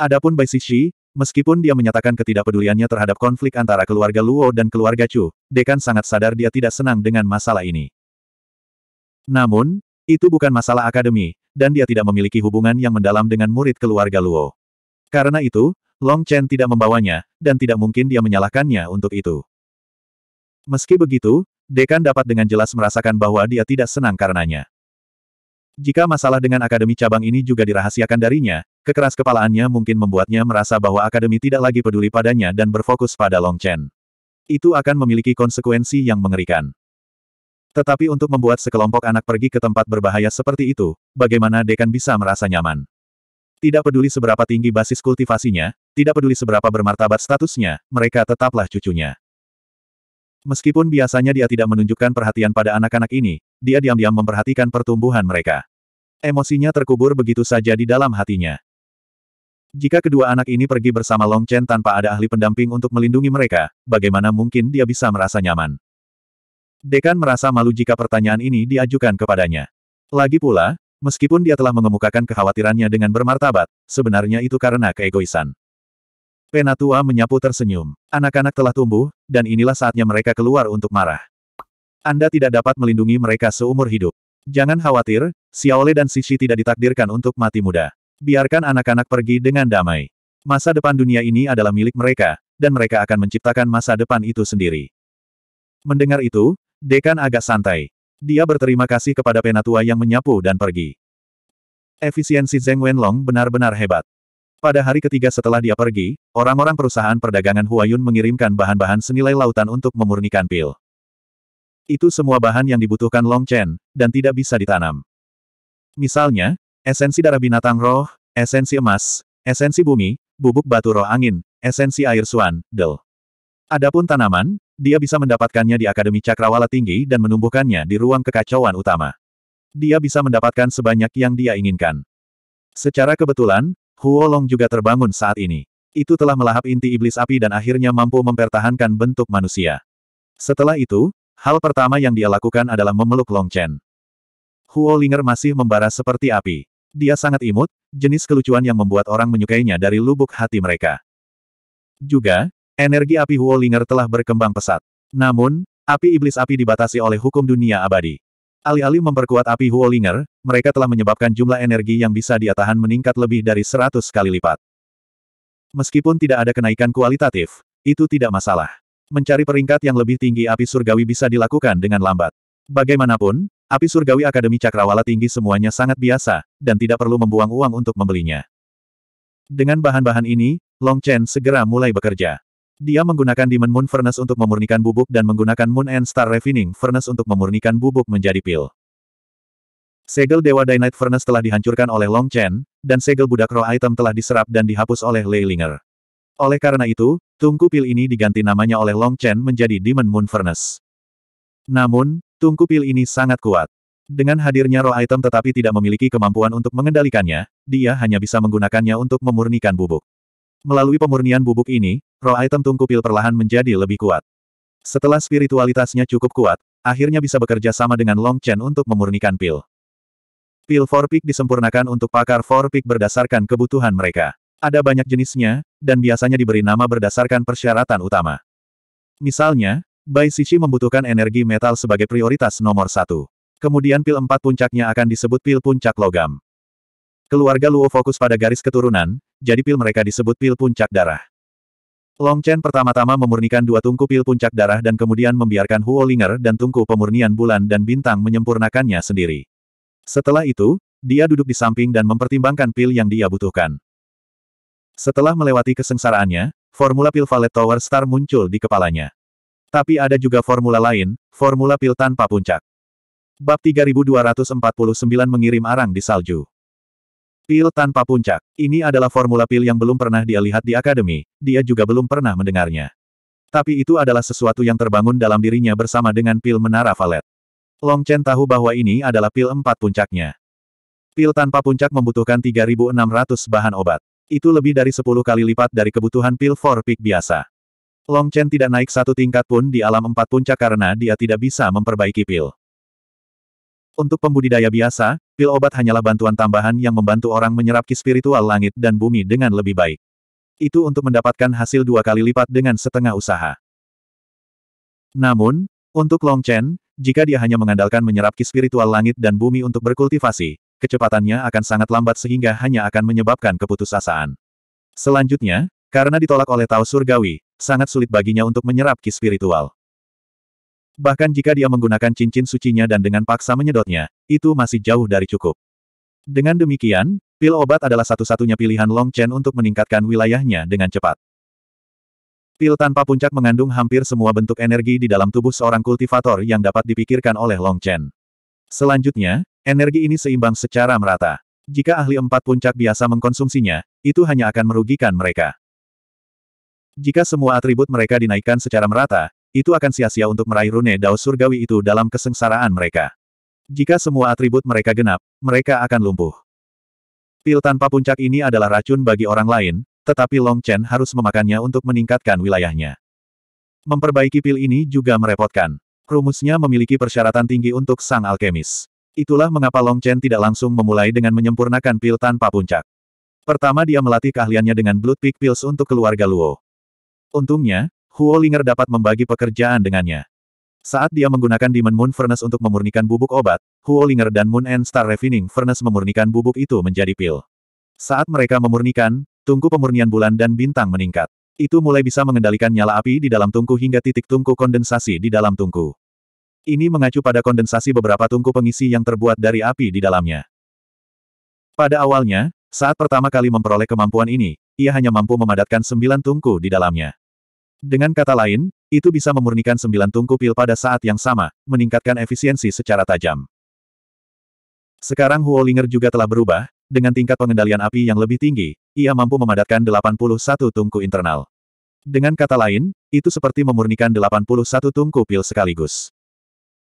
Adapun Bai Xixi, Meskipun dia menyatakan ketidakpeduliannya terhadap konflik antara keluarga Luo dan keluarga Chu, Dekan sangat sadar dia tidak senang dengan masalah ini. Namun, itu bukan masalah akademi, dan dia tidak memiliki hubungan yang mendalam dengan murid keluarga Luo. Karena itu, Long Chen tidak membawanya, dan tidak mungkin dia menyalahkannya untuk itu. Meski begitu, Dekan dapat dengan jelas merasakan bahwa dia tidak senang karenanya. Jika masalah dengan akademi cabang ini juga dirahasiakan darinya, kekeras kepalaannya mungkin membuatnya merasa bahwa akademi tidak lagi peduli padanya dan berfokus pada Long Chen. Itu akan memiliki konsekuensi yang mengerikan. Tetapi untuk membuat sekelompok anak pergi ke tempat berbahaya seperti itu, bagaimana Dekan bisa merasa nyaman? Tidak peduli seberapa tinggi basis kultivasinya, tidak peduli seberapa bermartabat statusnya, mereka tetaplah cucunya. Meskipun biasanya dia tidak menunjukkan perhatian pada anak-anak ini, dia diam-diam memperhatikan pertumbuhan mereka. Emosinya terkubur begitu saja di dalam hatinya. Jika kedua anak ini pergi bersama Long Chen tanpa ada ahli pendamping untuk melindungi mereka, bagaimana mungkin dia bisa merasa nyaman? Dekan merasa malu jika pertanyaan ini diajukan kepadanya. Lagi pula, meskipun dia telah mengemukakan kekhawatirannya dengan bermartabat, sebenarnya itu karena keegoisan. Penatua menyapu tersenyum. Anak-anak telah tumbuh, dan inilah saatnya mereka keluar untuk marah. Anda tidak dapat melindungi mereka seumur hidup. Jangan khawatir, Xiaole dan Sisi tidak ditakdirkan untuk mati muda. Biarkan anak-anak pergi dengan damai. Masa depan dunia ini adalah milik mereka, dan mereka akan menciptakan masa depan itu sendiri. Mendengar itu, Dekan agak santai. Dia berterima kasih kepada penatua yang menyapu dan pergi. Efisiensi Zeng Wenlong benar-benar hebat. Pada hari ketiga setelah dia pergi, orang-orang perusahaan perdagangan Huayun mengirimkan bahan-bahan senilai lautan untuk memurnikan pil. Itu semua bahan yang dibutuhkan Long Chen, dan tidak bisa ditanam. Misalnya, esensi darah binatang roh, esensi emas, esensi bumi, bubuk batu roh angin, esensi air suan, del. Adapun tanaman, dia bisa mendapatkannya di Akademi Cakrawala Tinggi dan menumbuhkannya di ruang kekacauan utama. Dia bisa mendapatkan sebanyak yang dia inginkan. Secara kebetulan, Huolong juga terbangun saat ini. Itu telah melahap inti iblis api dan akhirnya mampu mempertahankan bentuk manusia. Setelah itu, hal pertama yang dia lakukan adalah memeluk Long Chen. Huolinger masih membara seperti api. Dia sangat imut, jenis kelucuan yang membuat orang menyukainya dari lubuk hati mereka. Juga, energi api Huolinger telah berkembang pesat. Namun, api iblis api dibatasi oleh hukum dunia abadi. Alih-alih memperkuat api Huolinger, mereka telah menyebabkan jumlah energi yang bisa dia tahan meningkat lebih dari 100 kali lipat. Meskipun tidak ada kenaikan kualitatif, itu tidak masalah. Mencari peringkat yang lebih tinggi api surgawi bisa dilakukan dengan lambat. Bagaimanapun, api surgawi Akademi Cakrawala tinggi semuanya sangat biasa, dan tidak perlu membuang uang untuk membelinya. Dengan bahan-bahan ini, Long Chen segera mulai bekerja. Dia menggunakan Demon Moon Furnace untuk memurnikan bubuk dan menggunakan Moon and Star Refining Furnace untuk memurnikan bubuk menjadi pil. Segel Dewa Dynite Furnace telah dihancurkan oleh Long Chen, dan segel budak roh item telah diserap dan dihapus oleh Leilinger. Oleh karena itu, tungku pil ini diganti namanya oleh Long Chen menjadi Demon Moon Furnace. Namun, tungku pil ini sangat kuat. Dengan hadirnya roh item tetapi tidak memiliki kemampuan untuk mengendalikannya, dia hanya bisa menggunakannya untuk memurnikan bubuk. Melalui pemurnian bubuk ini, roh item tungku pil perlahan menjadi lebih kuat. Setelah spiritualitasnya cukup kuat, akhirnya bisa bekerja sama dengan Long Chen untuk memurnikan pil. Pil Four Peak disempurnakan untuk pakar Four Peak berdasarkan kebutuhan mereka. Ada banyak jenisnya, dan biasanya diberi nama berdasarkan persyaratan utama. Misalnya, Bai Sisi membutuhkan energi metal sebagai prioritas nomor satu. Kemudian pil empat puncaknya akan disebut pil puncak logam. Keluarga Luo fokus pada garis keturunan, jadi pil mereka disebut pil puncak darah. Long Chen pertama-tama memurnikan dua tungku pil puncak darah dan kemudian membiarkan Huo Linger dan tungku pemurnian bulan dan bintang menyempurnakannya sendiri. Setelah itu, dia duduk di samping dan mempertimbangkan pil yang dia butuhkan. Setelah melewati kesengsaraannya, formula pil Valet Tower Star muncul di kepalanya. Tapi ada juga formula lain, formula pil tanpa puncak. Bab 3249 mengirim arang di salju. Pil tanpa puncak. Ini adalah formula pil yang belum pernah dia lihat di akademi, dia juga belum pernah mendengarnya. Tapi itu adalah sesuatu yang terbangun dalam dirinya bersama dengan pil menara valet. Long Chen tahu bahwa ini adalah pil empat puncaknya. Pil tanpa puncak membutuhkan 3.600 bahan obat. Itu lebih dari 10 kali lipat dari kebutuhan pil Four peak biasa. Long Chen tidak naik satu tingkat pun di alam empat puncak karena dia tidak bisa memperbaiki pil. Untuk pembudidaya biasa, pil obat hanyalah bantuan tambahan yang membantu orang menyerap ki spiritual langit dan bumi dengan lebih baik. Itu untuk mendapatkan hasil dua kali lipat dengan setengah usaha. Namun, untuk Long Chen, jika dia hanya mengandalkan menyerap ki spiritual langit dan bumi untuk berkultivasi, kecepatannya akan sangat lambat sehingga hanya akan menyebabkan keputusasaan. Selanjutnya, karena ditolak oleh Tao Surgawi, sangat sulit baginya untuk menyerap ki spiritual. Bahkan jika dia menggunakan cincin sucinya dan dengan paksa menyedotnya, itu masih jauh dari cukup. Dengan demikian, pil obat adalah satu-satunya pilihan Long Chen untuk meningkatkan wilayahnya dengan cepat. Pil tanpa puncak mengandung hampir semua bentuk energi di dalam tubuh seorang kultivator yang dapat dipikirkan oleh Long Chen. Selanjutnya, energi ini seimbang secara merata. Jika ahli empat puncak biasa mengkonsumsinya, itu hanya akan merugikan mereka. Jika semua atribut mereka dinaikkan secara merata, itu akan sia-sia untuk meraih rune dao surgawi itu dalam kesengsaraan mereka. Jika semua atribut mereka genap, mereka akan lumpuh. Pil tanpa puncak ini adalah racun bagi orang lain, tetapi Long Chen harus memakannya untuk meningkatkan wilayahnya. Memperbaiki pil ini juga merepotkan. Rumusnya memiliki persyaratan tinggi untuk sang alkemis. Itulah mengapa Long Chen tidak langsung memulai dengan menyempurnakan pil tanpa puncak. Pertama dia melatih keahliannya dengan Blood Peak Pills untuk keluarga Luo. Untungnya, Huo Linger dapat membagi pekerjaan dengannya. Saat dia menggunakan Demon Moon Furnace untuk memurnikan bubuk obat, Huo Linger dan Moon and Star Refining Furnace memurnikan bubuk itu menjadi pil. Saat mereka memurnikan, tungku pemurnian bulan dan bintang meningkat. Itu mulai bisa mengendalikan nyala api di dalam tungku hingga titik tungku kondensasi di dalam tungku. Ini mengacu pada kondensasi beberapa tungku pengisi yang terbuat dari api di dalamnya. Pada awalnya, saat pertama kali memperoleh kemampuan ini, ia hanya mampu memadatkan sembilan tungku di dalamnya. Dengan kata lain, itu bisa memurnikan sembilan tungku pil pada saat yang sama, meningkatkan efisiensi secara tajam. Sekarang Huolinger juga telah berubah, dengan tingkat pengendalian api yang lebih tinggi, ia mampu memadatkan 81 tungku internal. Dengan kata lain, itu seperti memurnikan 81 tungku pil sekaligus.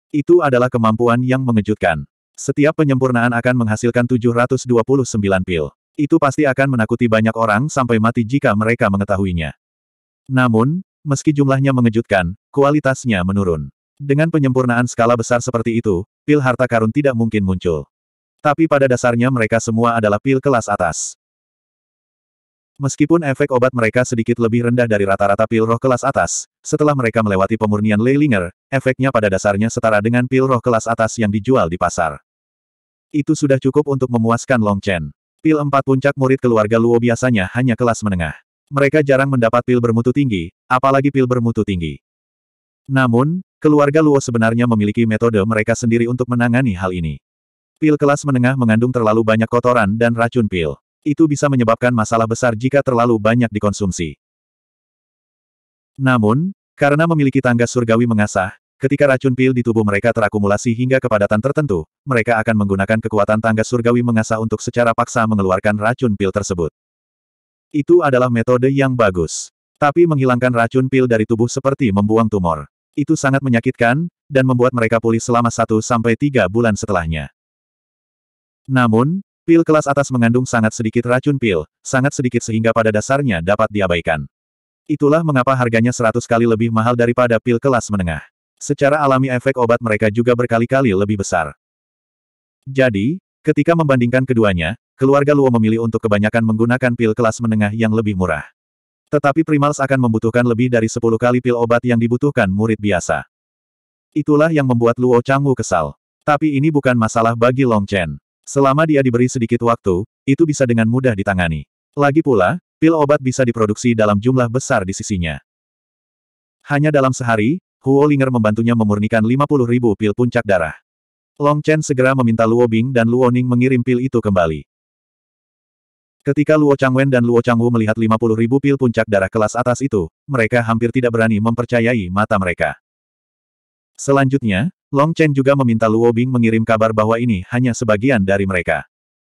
Itu adalah kemampuan yang mengejutkan. Setiap penyempurnaan akan menghasilkan 729 pil. Itu pasti akan menakuti banyak orang sampai mati jika mereka mengetahuinya. Namun, meski jumlahnya mengejutkan, kualitasnya menurun. Dengan penyempurnaan skala besar seperti itu, pil harta karun tidak mungkin muncul. Tapi pada dasarnya mereka semua adalah pil kelas atas. Meskipun efek obat mereka sedikit lebih rendah dari rata-rata pil roh kelas atas, setelah mereka melewati pemurnian Leilinger, efeknya pada dasarnya setara dengan pil roh kelas atas yang dijual di pasar. Itu sudah cukup untuk memuaskan Long Chen. Pil empat puncak murid keluarga Luo biasanya hanya kelas menengah. Mereka jarang mendapat pil bermutu tinggi, apalagi pil bermutu tinggi. Namun, keluarga Luo sebenarnya memiliki metode mereka sendiri untuk menangani hal ini. Pil kelas menengah mengandung terlalu banyak kotoran dan racun pil. Itu bisa menyebabkan masalah besar jika terlalu banyak dikonsumsi. Namun, karena memiliki tangga surgawi mengasah, ketika racun pil di tubuh mereka terakumulasi hingga kepadatan tertentu, mereka akan menggunakan kekuatan tangga surgawi mengasah untuk secara paksa mengeluarkan racun pil tersebut. Itu adalah metode yang bagus. Tapi menghilangkan racun pil dari tubuh seperti membuang tumor. Itu sangat menyakitkan, dan membuat mereka pulih selama 1-3 bulan setelahnya. Namun, pil kelas atas mengandung sangat sedikit racun pil, sangat sedikit sehingga pada dasarnya dapat diabaikan. Itulah mengapa harganya 100 kali lebih mahal daripada pil kelas menengah. Secara alami efek obat mereka juga berkali-kali lebih besar. Jadi, Ketika membandingkan keduanya, keluarga Luo memilih untuk kebanyakan menggunakan pil kelas menengah yang lebih murah. Tetapi Primals akan membutuhkan lebih dari 10 kali pil obat yang dibutuhkan murid biasa. Itulah yang membuat Luo Changwu kesal. Tapi ini bukan masalah bagi Long Chen. Selama dia diberi sedikit waktu, itu bisa dengan mudah ditangani. Lagi pula, pil obat bisa diproduksi dalam jumlah besar di sisinya. Hanya dalam sehari, Huo Linger membantunya memurnikan 50 ribu pil puncak darah. Long Chen segera meminta Luo Bing dan Luo Ning mengirim pil itu kembali. Ketika Luo Changwen dan Luo Changwu melihat 50 ribu pil puncak darah kelas atas itu, mereka hampir tidak berani mempercayai mata mereka. Selanjutnya, Long Chen juga meminta Luo Bing mengirim kabar bahwa ini hanya sebagian dari mereka.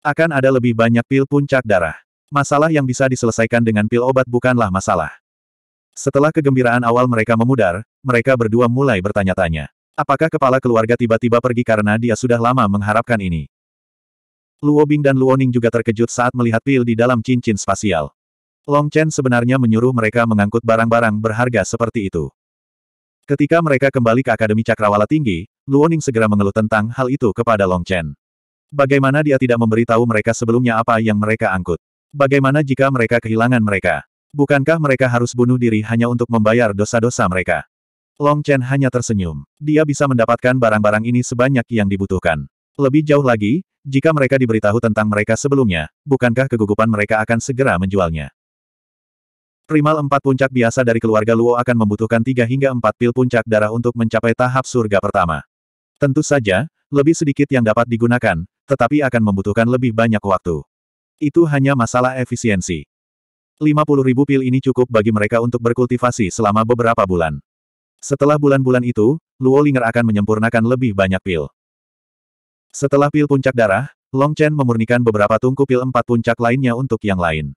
Akan ada lebih banyak pil puncak darah. Masalah yang bisa diselesaikan dengan pil obat bukanlah masalah. Setelah kegembiraan awal mereka memudar, mereka berdua mulai bertanya-tanya. Apakah kepala keluarga tiba-tiba pergi karena dia sudah lama mengharapkan ini? Luo Bing dan Luo Ning juga terkejut saat melihat pil di dalam cincin spasial. Long Chen sebenarnya menyuruh mereka mengangkut barang-barang berharga seperti itu. Ketika mereka kembali ke Akademi Cakrawala Tinggi, Luo Ning segera mengeluh tentang hal itu kepada Long Chen. Bagaimana dia tidak memberitahu mereka sebelumnya apa yang mereka angkut? Bagaimana jika mereka kehilangan mereka? Bukankah mereka harus bunuh diri hanya untuk membayar dosa-dosa mereka? Long Chen hanya tersenyum. Dia bisa mendapatkan barang-barang ini sebanyak yang dibutuhkan. Lebih jauh lagi, jika mereka diberitahu tentang mereka sebelumnya, bukankah kegugupan mereka akan segera menjualnya? Primal empat puncak biasa dari keluarga Luo akan membutuhkan tiga hingga empat pil puncak darah untuk mencapai tahap surga pertama. Tentu saja, lebih sedikit yang dapat digunakan, tetapi akan membutuhkan lebih banyak waktu. Itu hanya masalah efisiensi. 50.000 pil ini cukup bagi mereka untuk berkultivasi selama beberapa bulan. Setelah bulan-bulan itu, Luo Linger akan menyempurnakan lebih banyak pil. Setelah pil puncak darah, Long Chen memurnikan beberapa tungku pil empat puncak lainnya untuk yang lain.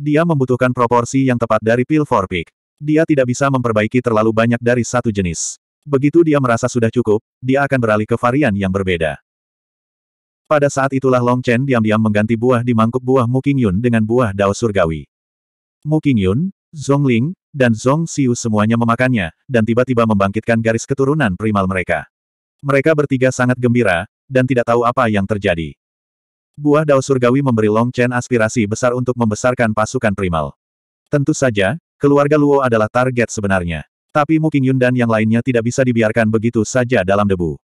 Dia membutuhkan proporsi yang tepat dari pil four pick. Dia tidak bisa memperbaiki terlalu banyak dari satu jenis. Begitu dia merasa sudah cukup, dia akan beralih ke varian yang berbeda. Pada saat itulah Long Chen diam-diam mengganti buah di mangkuk buah Mu Qingyun dengan buah Dao Surgawi. Mu Qingyun, Zhongling, dan Zong Xiu semuanya memakannya, dan tiba-tiba membangkitkan garis keturunan primal mereka. Mereka bertiga sangat gembira, dan tidak tahu apa yang terjadi. Buah Dao Surgawi memberi Long Chen aspirasi besar untuk membesarkan pasukan primal. Tentu saja, keluarga Luo adalah target sebenarnya. Tapi Mu Qingyun dan yang lainnya tidak bisa dibiarkan begitu saja dalam debu.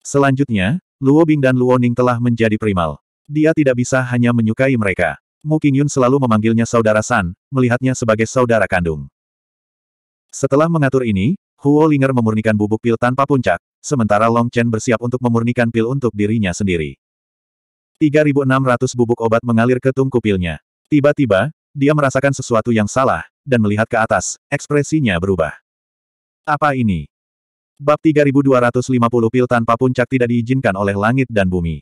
Selanjutnya, Luo Bing dan Luo Ning telah menjadi primal. Dia tidak bisa hanya menyukai mereka. Mu Qingyun selalu memanggilnya saudara San, melihatnya sebagai saudara kandung. Setelah mengatur ini, Huo Linger memurnikan bubuk pil tanpa puncak, sementara Long Chen bersiap untuk memurnikan pil untuk dirinya sendiri. 3.600 bubuk obat mengalir ke tungku pilnya. Tiba-tiba, dia merasakan sesuatu yang salah, dan melihat ke atas, ekspresinya berubah. Apa ini? Bab 3250 pil tanpa puncak tidak diizinkan oleh langit dan bumi.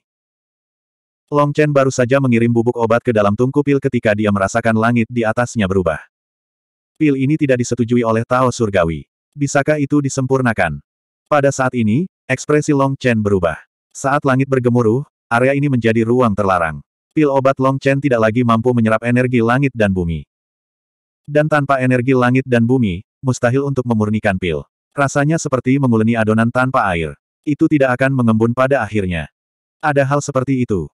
Long Chen baru saja mengirim bubuk obat ke dalam tungku pil ketika dia merasakan langit di atasnya berubah. Pil ini tidak disetujui oleh Tao Surgawi. Bisakah itu disempurnakan? Pada saat ini, ekspresi Long Chen berubah. Saat langit bergemuruh, area ini menjadi ruang terlarang. Pil obat Long Chen tidak lagi mampu menyerap energi langit dan bumi. Dan tanpa energi langit dan bumi, mustahil untuk memurnikan pil. Rasanya seperti menguleni adonan tanpa air. Itu tidak akan mengembun pada akhirnya. Ada hal seperti itu.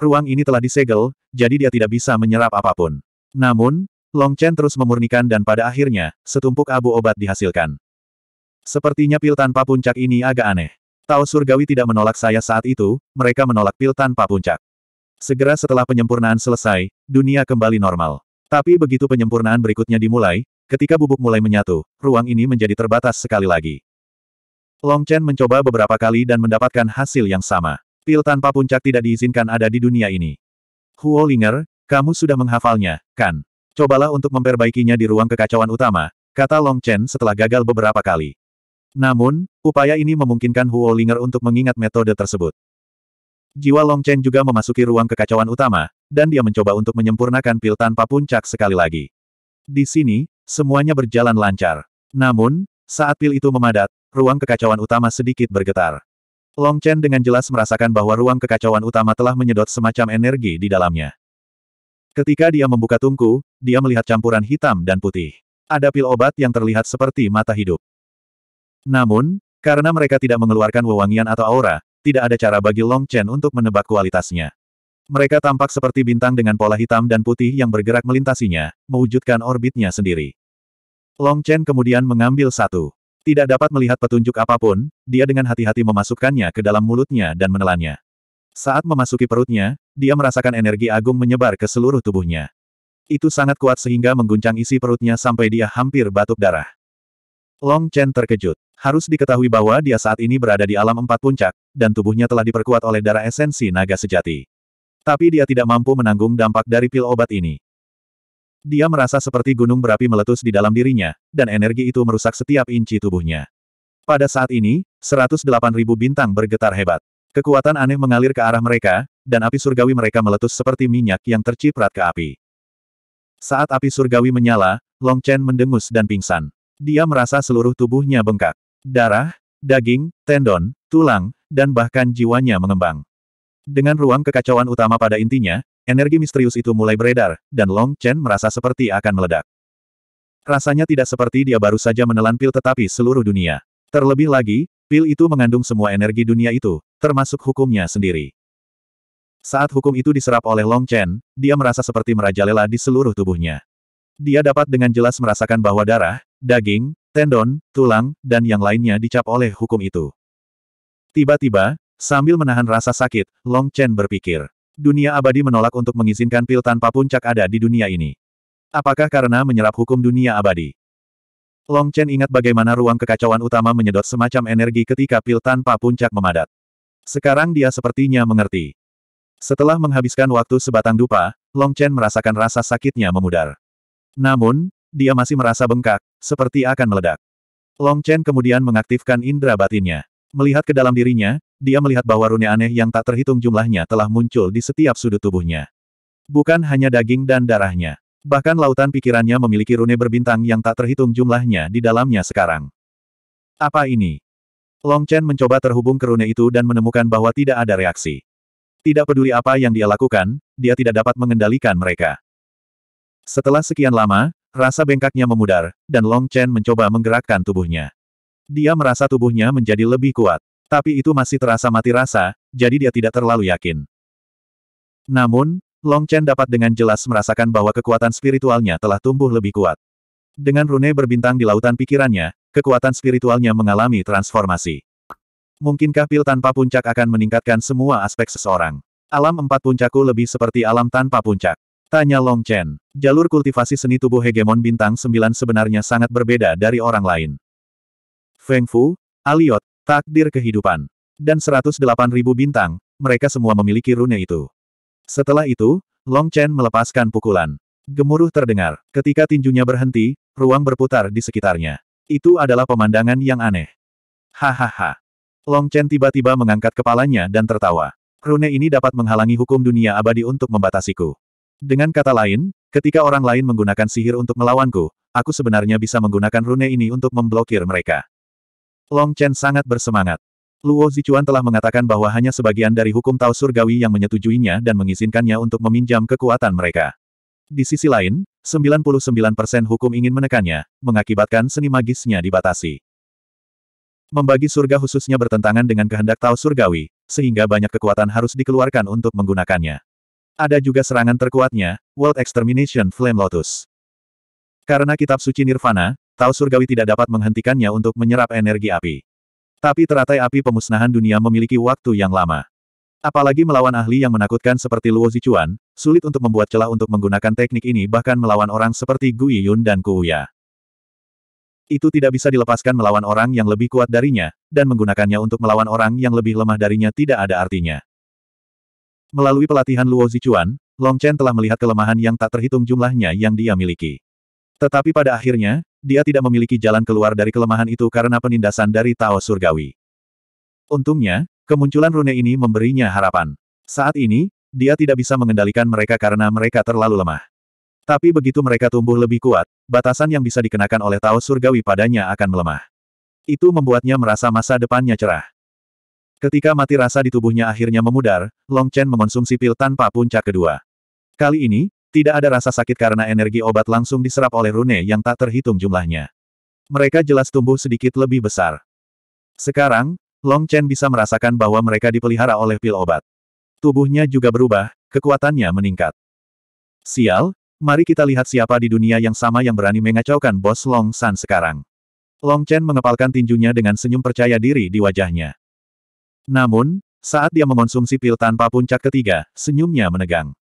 Ruang ini telah disegel, jadi dia tidak bisa menyerap apapun. Namun, Long Chen terus memurnikan dan pada akhirnya, setumpuk abu obat dihasilkan. Sepertinya pil tanpa puncak ini agak aneh. Tao Surgawi tidak menolak saya saat itu, mereka menolak pil tanpa puncak. Segera setelah penyempurnaan selesai, dunia kembali normal. Tapi begitu penyempurnaan berikutnya dimulai, ketika bubuk mulai menyatu, ruang ini menjadi terbatas sekali lagi. Long Chen mencoba beberapa kali dan mendapatkan hasil yang sama. Pil tanpa puncak tidak diizinkan ada di dunia ini. Huo Linger, kamu sudah menghafalnya, kan? Cobalah untuk memperbaikinya di ruang kekacauan utama, kata Long Chen setelah gagal beberapa kali. Namun, upaya ini memungkinkan Huo Linger untuk mengingat metode tersebut. Jiwa Long Chen juga memasuki ruang kekacauan utama, dan dia mencoba untuk menyempurnakan pil tanpa puncak sekali lagi. Di sini, semuanya berjalan lancar. Namun, saat pil itu memadat, ruang kekacauan utama sedikit bergetar. Long Chen dengan jelas merasakan bahwa ruang kekacauan utama telah menyedot semacam energi di dalamnya. Ketika dia membuka tungku, dia melihat campuran hitam dan putih. Ada pil obat yang terlihat seperti mata hidup. Namun, karena mereka tidak mengeluarkan wewangian atau aura, tidak ada cara bagi Long Chen untuk menebak kualitasnya. Mereka tampak seperti bintang dengan pola hitam dan putih yang bergerak melintasinya, mewujudkan orbitnya sendiri. Long Chen kemudian mengambil satu. Tidak dapat melihat petunjuk apapun, dia dengan hati-hati memasukkannya ke dalam mulutnya dan menelannya. Saat memasuki perutnya, dia merasakan energi agung menyebar ke seluruh tubuhnya. Itu sangat kuat sehingga mengguncang isi perutnya sampai dia hampir batuk darah. Long Chen terkejut. Harus diketahui bahwa dia saat ini berada di alam empat puncak, dan tubuhnya telah diperkuat oleh darah esensi naga sejati. Tapi dia tidak mampu menanggung dampak dari pil obat ini. Dia merasa seperti gunung berapi meletus di dalam dirinya, dan energi itu merusak setiap inci tubuhnya. Pada saat ini, 108.000 bintang bergetar hebat. Kekuatan aneh mengalir ke arah mereka, dan api surgawi mereka meletus seperti minyak yang terciprat ke api. Saat api surgawi menyala, Long Chen mendengus dan pingsan. Dia merasa seluruh tubuhnya bengkak. Darah, daging, tendon, tulang, dan bahkan jiwanya mengembang. Dengan ruang kekacauan utama pada intinya, Energi misterius itu mulai beredar, dan Long Chen merasa seperti akan meledak. Rasanya tidak seperti dia baru saja menelan pil tetapi seluruh dunia. Terlebih lagi, pil itu mengandung semua energi dunia itu, termasuk hukumnya sendiri. Saat hukum itu diserap oleh Long Chen, dia merasa seperti merajalela di seluruh tubuhnya. Dia dapat dengan jelas merasakan bahwa darah, daging, tendon, tulang, dan yang lainnya dicap oleh hukum itu. Tiba-tiba, sambil menahan rasa sakit, Long Chen berpikir. Dunia abadi menolak untuk mengizinkan pil tanpa puncak ada di dunia ini. Apakah karena menyerap hukum dunia abadi? Long Chen ingat bagaimana ruang kekacauan utama menyedot semacam energi ketika pil tanpa puncak memadat. Sekarang dia sepertinya mengerti. Setelah menghabiskan waktu sebatang dupa, Long Chen merasakan rasa sakitnya memudar. Namun, dia masih merasa bengkak, seperti akan meledak. Long Chen kemudian mengaktifkan indera batinnya. Melihat ke dalam dirinya, dia melihat bahwa rune aneh yang tak terhitung jumlahnya telah muncul di setiap sudut tubuhnya. Bukan hanya daging dan darahnya. Bahkan lautan pikirannya memiliki rune berbintang yang tak terhitung jumlahnya di dalamnya sekarang. Apa ini? Long Chen mencoba terhubung ke rune itu dan menemukan bahwa tidak ada reaksi. Tidak peduli apa yang dia lakukan, dia tidak dapat mengendalikan mereka. Setelah sekian lama, rasa bengkaknya memudar, dan Long Chen mencoba menggerakkan tubuhnya. Dia merasa tubuhnya menjadi lebih kuat. Tapi itu masih terasa mati rasa, jadi dia tidak terlalu yakin. Namun, Long Chen dapat dengan jelas merasakan bahwa kekuatan spiritualnya telah tumbuh lebih kuat. Dengan rune berbintang di lautan pikirannya, kekuatan spiritualnya mengalami transformasi. Mungkinkah pil tanpa puncak akan meningkatkan semua aspek seseorang? Alam empat puncakku lebih seperti alam tanpa puncak. Tanya Long Chen. Jalur kultivasi seni tubuh hegemon bintang sembilan sebenarnya sangat berbeda dari orang lain. Feng Fu, Aliot, Takdir Kehidupan, dan ribu bintang, mereka semua memiliki rune itu. Setelah itu, Long Chen melepaskan pukulan. Gemuruh terdengar. Ketika tinjunya berhenti, ruang berputar di sekitarnya. Itu adalah pemandangan yang aneh. Hahaha. Long Chen tiba-tiba mengangkat kepalanya dan tertawa. Rune ini dapat menghalangi hukum dunia abadi untuk membatasiku. Dengan kata lain, ketika orang lain menggunakan sihir untuk melawanku, aku sebenarnya bisa menggunakan rune ini untuk memblokir mereka. Long Chen sangat bersemangat. Luo Zichuan telah mengatakan bahwa hanya sebagian dari hukum Tao Surgawi yang menyetujuinya dan mengizinkannya untuk meminjam kekuatan mereka. Di sisi lain, 99% hukum ingin menekannya, mengakibatkan seni magisnya dibatasi. Membagi surga khususnya bertentangan dengan kehendak Tao Surgawi, sehingga banyak kekuatan harus dikeluarkan untuk menggunakannya. Ada juga serangan terkuatnya, World Extermination Flame Lotus. Karena kitab suci Nirvana, Tao surgawi tidak dapat menghentikannya untuk menyerap energi api. Tapi teratai api pemusnahan dunia memiliki waktu yang lama. Apalagi melawan ahli yang menakutkan seperti Luo Zichuan, sulit untuk membuat celah untuk menggunakan teknik ini bahkan melawan orang seperti Gui Yun dan Kuya. Itu tidak bisa dilepaskan melawan orang yang lebih kuat darinya, dan menggunakannya untuk melawan orang yang lebih lemah darinya tidak ada artinya. Melalui pelatihan Luo Zichuan, Long Chen telah melihat kelemahan yang tak terhitung jumlahnya yang dia miliki. Tetapi pada akhirnya, dia tidak memiliki jalan keluar dari kelemahan itu karena penindasan dari Tao Surgawi. Untungnya, kemunculan rune ini memberinya harapan. Saat ini, dia tidak bisa mengendalikan mereka karena mereka terlalu lemah. Tapi begitu mereka tumbuh lebih kuat, batasan yang bisa dikenakan oleh Tao Surgawi padanya akan melemah. Itu membuatnya merasa masa depannya cerah. Ketika mati rasa di tubuhnya akhirnya memudar, Long Chen mengonsumsi pil tanpa puncak kedua. Kali ini, tidak ada rasa sakit karena energi obat langsung diserap oleh rune yang tak terhitung jumlahnya. Mereka jelas tumbuh sedikit lebih besar. Sekarang, Long Chen bisa merasakan bahwa mereka dipelihara oleh pil obat. Tubuhnya juga berubah, kekuatannya meningkat. Sial, mari kita lihat siapa di dunia yang sama yang berani mengacaukan bos Long San sekarang. Long Chen mengepalkan tinjunya dengan senyum percaya diri di wajahnya. Namun, saat dia mengonsumsi pil tanpa puncak ketiga, senyumnya menegang.